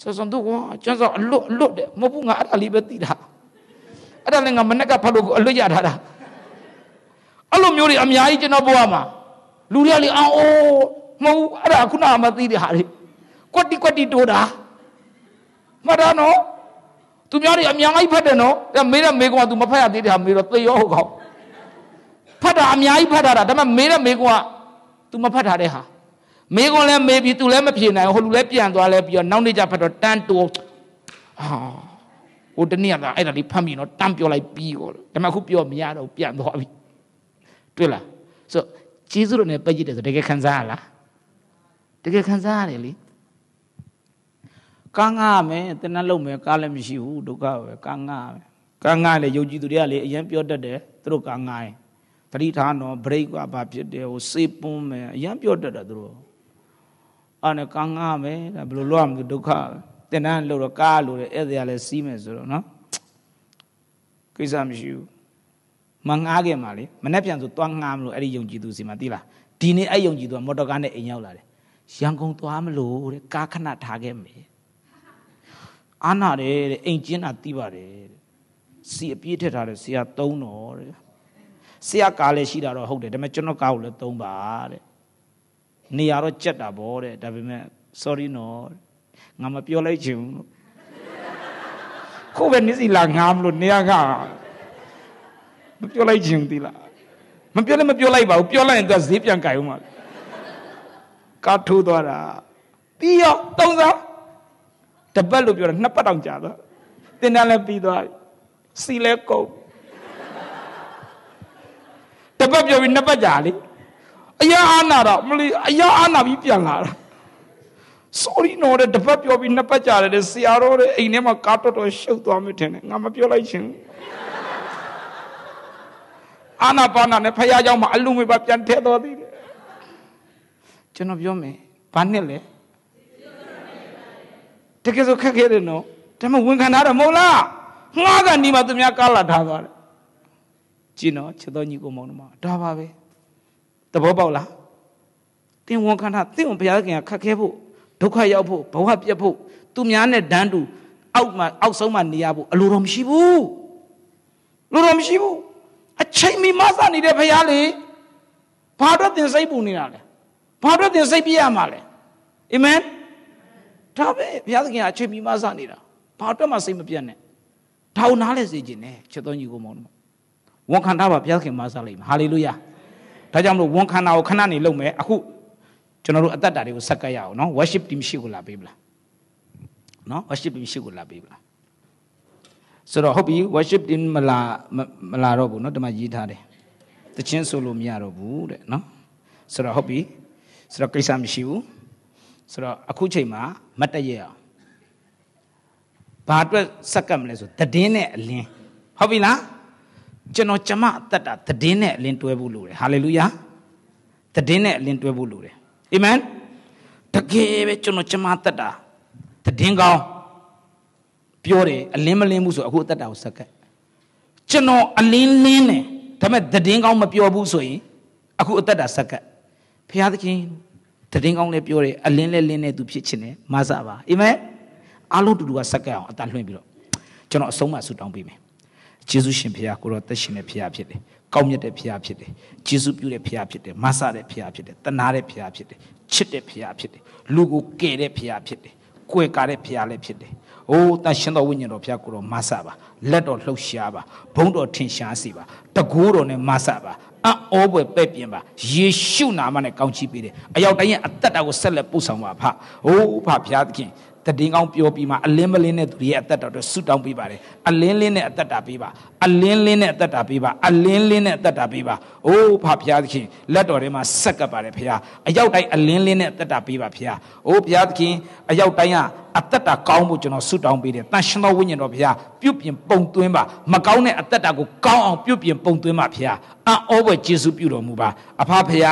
ဆောဆောင်သူကကျန်းစောအလွတ်အလွတ်တယ်မဟုတ်ဘူးငါအဲ့ဒါလေးပဲသိတာအဲ့ဒါလည်းငါမနဲ့ကဖတ်လို့အလွတ်ရထားတာအဲ့လိုမျိုးတွေအများကြီးကျွန်တော်ဘဝမှာလူတွေကလေအော်အိုးမဟုတ်ဘူးအဲ့ဒါခုနကမသိတဲ့ဟာတွေကွက်တီကွက်တီတိုးတာမှတ်တာနော်သူများတွေအများကြီးဖတ်တယ်နော်အဲမေးတဲ့မေးကွန်က तू မဖတ်ရသေးတယ်ဟာမေးတော့သေရောဟုတ်ကောင်းဖတ်တာအများကြီးဖတ်တာဒါပေမဲ့မေးတဲ့မေးကွန်က तू မဖတ်ထားတဲ့ဟာမေးကွန်လည်းမေးပြီး तू လည်းမဖြေနိုင်ဟိုလူလည်းပြန်သွားလဲပြီးတော့နောက်နေ့ကျဖတ်တော့တန်းတူဟာဟိုတနေ့ကအဲ့ဒါလေးဖတ်မိနော်တန်းပြောလိုက်ပြီးကောဒါပေမဲ့အခုပြောမရတော့ပြန်သွားပြီတွေ့လားဆိုကျေးဇူးတော်နဲ့ပတ်ကြည့်တယ်ဆိုတကယ်ခံစားရလားတကယ်ခံစားရတယ်လေကန်းကားမယ်တနတ်လုံးမယ်ကားလည်းမရှိဘူးဒုက္ခပဲကန်းကားမယ်ကန်းကားလေယုံကြည်သူတွေကလေအရင်ပြောတတ်တယ်သူတို့ကန်းကားရင်ပရိဌာနောဘရိတ်ကဘာဖြစ်တယ်ဟိုစေပွန်းမယ်အရင်ပြောတတ်တယ်သူတို့အဲ့နဲ့ကန်းကားမယ်ဒါဘယ်လိုလုပ်ရမလဲဒုက္ခတနတ်လို့တော့ကားလို့လေဧည့်သည်ကလည်းစီးမယ်ဆိုတော့နော်ကိစ္စမရှိဘူးမငားခင်မှာလေမနေ့ပြန်ဆိုသွားငားမလို့အဲ့ဒီယုံကြည်သူစီမှာတိလားဒီနေ့အဲ့ယုံကြည်သူကမော်တော်ကားနဲ့အိမ်ရောက်လာတယ်ရန်ကုန်သွားမလို့တဲ့ကားခဏထားခဲ့မယ်အားနာတယ်တဲ့အိမ်ကျင်းတာသိပါတယ်တဲ့စီအပြည့်ထက်ထားတယ်ဆရာသုံးတော်တဲ့ဆရာကားလည်းရှိတာတော့ဟုတ်တယ်ဒါပေမဲ့ကျွန်တော်ကားကိုလည်းသုံးပါတဲ့နေရာတော့ကြက်တာဗောတဲ့ဒါပေမဲ့ sorry နော်ငါမပြောလိုက်ချင်ဘူးလို့ခုပဲနေစီလာငါမလို့နေရာကမပြောလိုက်ချင်သီလားမပြောလည်းမပြောလိုက်ပါဘူးပြောလိုက်ရင်သူကဈေးပြန်ကြိုင်ဦးမှာကားထိုးသွားတာပြီးရောသုံးစားတပတ်လို့ပြောတာနှစ်ပတ်တောင်ကြာသွားသင်တန်းလည်းပြီးသွားစီလည်းကုန်တပတ်ပြောပြီးနှစ်ပတ်ကြာလေအရာအာနာတော့မလီအရာအာနာပြီးပြန်လာတာ sorry နော်တပတ်ပြောပြီးနှစ်ပတ်ကြာတယ်ဆရာတော်ရဲ့အိမ်ထဲမှာကားတော်တော်ရှုပ်သွားမှထင်တယ်ငါမပြောလိုက်ချင်ဘူးအာနာပါနာနဲ့ဖခင်เจ้าမှာအလူငွေပါပြန်ထည့်တော်သေးတယ်ကျွန်တော်ပြောမယ်ဘာနဲ့လဲတကယ်ဆိုခက်ခဲတယ်နော်ဒါမှဝန်ခံတာတော့မဟုတ်လားငှားကန်ဒီမှာသူများကားလာထားသွားတယ်ကြည့်နော်ချစ်တော်ညီကိုမောင်နှမဒါပါပဲသဘောပေါက်လားသင်ဝန်ခံတာသင်ကိုဘုရားခင်ကခက်ခဲဖို့ဒုက္ခရောက်ဖို့ဘဝပြတ်ဖို့သူများနဲ့ဒန်းတူအောက်မှာအောက်ဆုံးမှာနေရဖို့အလိုတော်မရှိဘူးလိုတော်မရှိဘူးအချိန်မီမဆနေတဲ့ဘုရားလေဘာအတွက်သင်စိတ်ပူနေတာလဲဘာအတွက်သင်စိတ်ပြရမှာလဲအာမင်ဒါပဲဘုရားသခင်ကအချိန်မီမဆနေတာဘာအတွက်မှစိတ်မပြတ်နဲ့ဒါကိုနားလဲစေခြင်းနဲ့ချက်တော်ညီကိုမောင်းတော့ဝန်ခံတာပါဘုရားသခင်မဆလိုက်မှာဟာလေလုယာဒါကြောင့်မလို့ဝန်ခံတာကိုခဏနေလုပ်မယ်အခုကျွန်တော်တို့အသက်တာတွေကိုဆက်ကပ်ရအောင်နော် worship team ရှိကိုလာပေးပလားနော် worship team ရှိကိုလာပေးပလားဆိုတော့ဟုတ်ပြီ worship team မလာမလာတော့ဘူးเนาะဒီမှာရေးထားတယ်တခြင်းဆိုလို့မရတော့ဘူးတဲ့เนาะဆိုတော့ဟုတ်ပြီဆိုတော့ကိစ္စမရှိဘူးဆိုတော့အခုချိန်မှာမတည့်ရအောင်ဘာအတွက်စက္ကပ်မလဲဆိုသတင်းနဲ့အလင်းဟုတ်ပြီလားကျွန်တော်ကျမအသက်တာသတင်းနဲ့အလင်းတွဲဖို့လိုတယ်ဟာလေလုယာသတင်းနဲ့အလင်းတွဲဖို့လိုတယ်အာမင်တကယ်ပဲကျွန်တော်ကျမအသက်တာသတင်းကောင်းပြောတယ်အလင်းမလင်းဘူးဆိုအခုအသက်တာကိုစက္ကပ်ကျွန်တော်အလင်းလင်းတယ်ဒါပေမဲ့သတင်းကောင်းမပြောဘူးဆိုရင်အခုအသက်တာစက္ကပ်ဖျားသခင်တရင်ကောင်းလည်းပြောတယ်အလင်းလည်းလင်းတဲ့သူဖြစ်ခြင်းနဲ့မဆပါအာမင်အားလုံးတူတူကစက္ကန့်အောင်အတန်လွှင့်ပြီးတော့ကျွန်တော်အဆုံးမဆုတောင်းပေးမယ်ယေရှုရှင်ဖခင်ကိုတော့တက်ရှင်တဲ့ဖခင်ဖြစ်တယ်ကောင်းမြတ်တဲ့ဖခင်ဖြစ်တယ်ယေရှုပြုတဲ့ဖခင်ဖြစ်တယ်မဆတဲ့ဖခင်ဖြစ်တယ်တနာတဲ့ဖခင်ဖြစ်တယ်ချစ်တဲ့ဖခင်ဖြစ်တယ်လူကိုကယ်တဲ့ဖခင်ဖြစ်တယ်ကွယ်ကာတဲ့ဖခင်လည်းဖြစ်တယ်။အိုးတန်ရှင်တော်ဝိညာဉ်တော်ဖခင်ကိုတော့မဆပါလက်တော်လှုပ်ရှားပါဘုံတော်ထင်ရှားစေပါတကူတော်နဲ့မဆပါအံ့ဩဖွယ်ပဲ့ပြင်ပါယေရှုနာမနဲ့ကောင်းချီးပေးတယ်အရောက်တိုင်းရဲ့အသက်တာကိုဆက်လက်ပို့ဆောင်ပါဖဟိုးဖဖျားသခင်တည်င်းကောင်းပြောပြီးမှအလင်းမလင်းတဲ့သူရဲ့အသက်တာအတွက်ဆုတောင်းပေးပါတယ်အလင်းလင်းနဲ့အသက်တာပေးပါအလင်းလင်းနဲ့အသက်တာပေးပါအလင်းလင်းနဲ့အသက်တာပေးပါအိုးဖဖျားသခင်လက်တော်ထဲမှာဆက်ကပ်ပါတယ်ဖျားအရောက်တိုင်းအလင်းလင်းနဲ့အသက်တာပေးပါဖျားအိုးဖျားသခင်အရောက်တိုင်းကအသက်တာကောင်းဖို့ကျွန်တော်ဆုတောင်းပေးတယ်တန်ရှင်တော်ဝိညာဉ်တော်ဖျားပြုတ်ပြင်ပုံသွင်းပါမကောင်းတဲ့အသက်တာကိုကောင်းအောင်ပြုတ်ပြင်ပုံသွင်းပါဖျားအံ့ဩဖွယ်ကျေးဇူးပြုတော်မူပါအဖဖရာ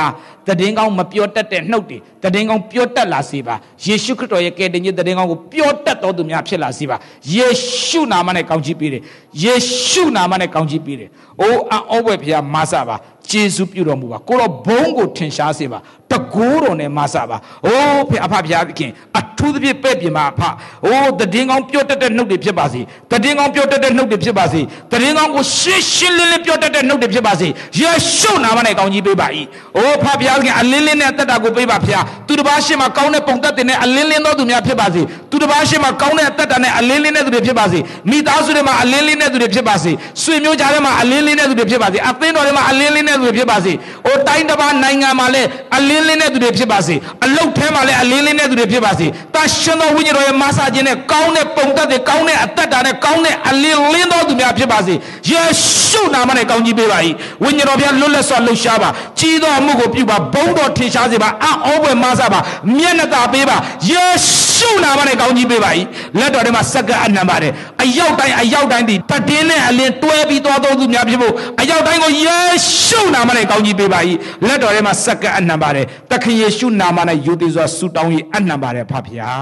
တည်င်းကောင်းမပြောတတ်တဲ့နှုတ်တွေတည်င်းကောင်းပြောတတ်လာစေပါယေရှုခရစ်တော်ရဲ့ကယ်တင်ခြင်းတည်င်းကောင်းကိုပြောတတ်တော်သူများဖြစ်လာစေပါယေရှုနာမနဲ့ကောင်းချီးပေးတယ်ယေရှုနာမနဲ့ကောင်းချီးပေးတယ်အိုးအံ့ဩဖွယ်ဖရာမဆပါကျေးဇူးပြုတော်မူပါကိုတော်ဘုန်းကိုထင်ရှားစေပါတကိုးတော်နဲ့မဆပါ။အိုးဖေအဖဖျားခင်အထူးသဖြင့်ပဲ့ပြင်ပါအဖ။အိုးတည်င်းကောင်းပြောတတ်တဲ့နှုတ်တွေဖြစ်ပါစေ။တည်င်းကောင်းပြောတတ်တဲ့နှုတ်တွေဖြစ်ပါစေ။တည်င်းကောင်းကိုရှင်းရှင်းလင်းလင်းပြောတတ်တဲ့နှုတ်တွေဖြစ်ပါစေ။ယေရှုနာမနဲ့ကောင်းကြီးပေးပါ၏။အိုးဖဖျားခင်အလင်းလင်းနဲ့တက်တာကိုပေးပါဖျား။သူတစ်ပါးရှင်းမှာကောင်းတဲ့ပုံသက်တင်တဲ့အလင်းလင်းသောသူများဖြစ်ပါစေ။သူတစ်ပါးရှင်းမှာကောင်းတဲ့အသက်တာနဲ့အလင်းလင်းတဲ့သူတွေဖြစ်ပါစေ။မိသားစုတွေမှာအလင်းလင်းတဲ့သူတွေဖြစ်ပါစေ။ဆွေမျိုးကြားထဲမှာအလင်းလင်းတဲ့သူတွေဖြစ်ပါစေ။အသင်းတော်ထဲမှာအလင်းလင်းတဲ့သူတွေဖြစ်ပါစေ။အိုးတိုင်းတစ်ပါးနိုင်ငံမှာလည်းအလင်းင်းလင်းတဲ့သူတွေဖြစ်ပါစေအလုတ်ထဲမှာလည်းအလင်းလင်းတဲ့သူတွေဖြစ်ပါစေတရှင်သောဝိညာဉ်တော်ရဲ့မဆာခြင်းနဲ့ကောင်းတဲ့ပုံသက်တွေကောင်းတဲ့အသက်တာနဲ့ကောင်းတဲ့အလင်းလင်းသောသူများဖြစ်ပါစေယေရှုနာမနဲ့ကောင်းကြီးပေးပါ၏ဝိညာဉ်တော်ဖျားလွတ်လပ်စွာလှူရှားပါကြီးသောအမှုကိုပြုပါဘုန်းတော်ထင်ရှားစေပါအံ့ဩဖွယ်မဆာပါမျက်နှာသာပေးပါယေရှုနာမနဲ့ကောင်းကြီးပေးပါ၏လက်တော်ထဲမှာစက္ကအနံပါတယ်အရောက်တိုင်းအရောက်တိုင်းဒီတတင်းနဲ့အလင်းတွဲပြီးသွားသောသူများဖြစ်ဖို့အရောက်တိုင်းကိုယေရှုနာမနဲ့ကောင်းကြီးပေးပါ၏လက်တော်ထဲမှာစက္ကအနံပါတယ်သခင်ယေရှုနာမ၌ယုံကြည်စွာဆုတောင်း၏အနံပါတယ်ဖခင်အာ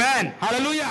မင်ဟာလေလုယာ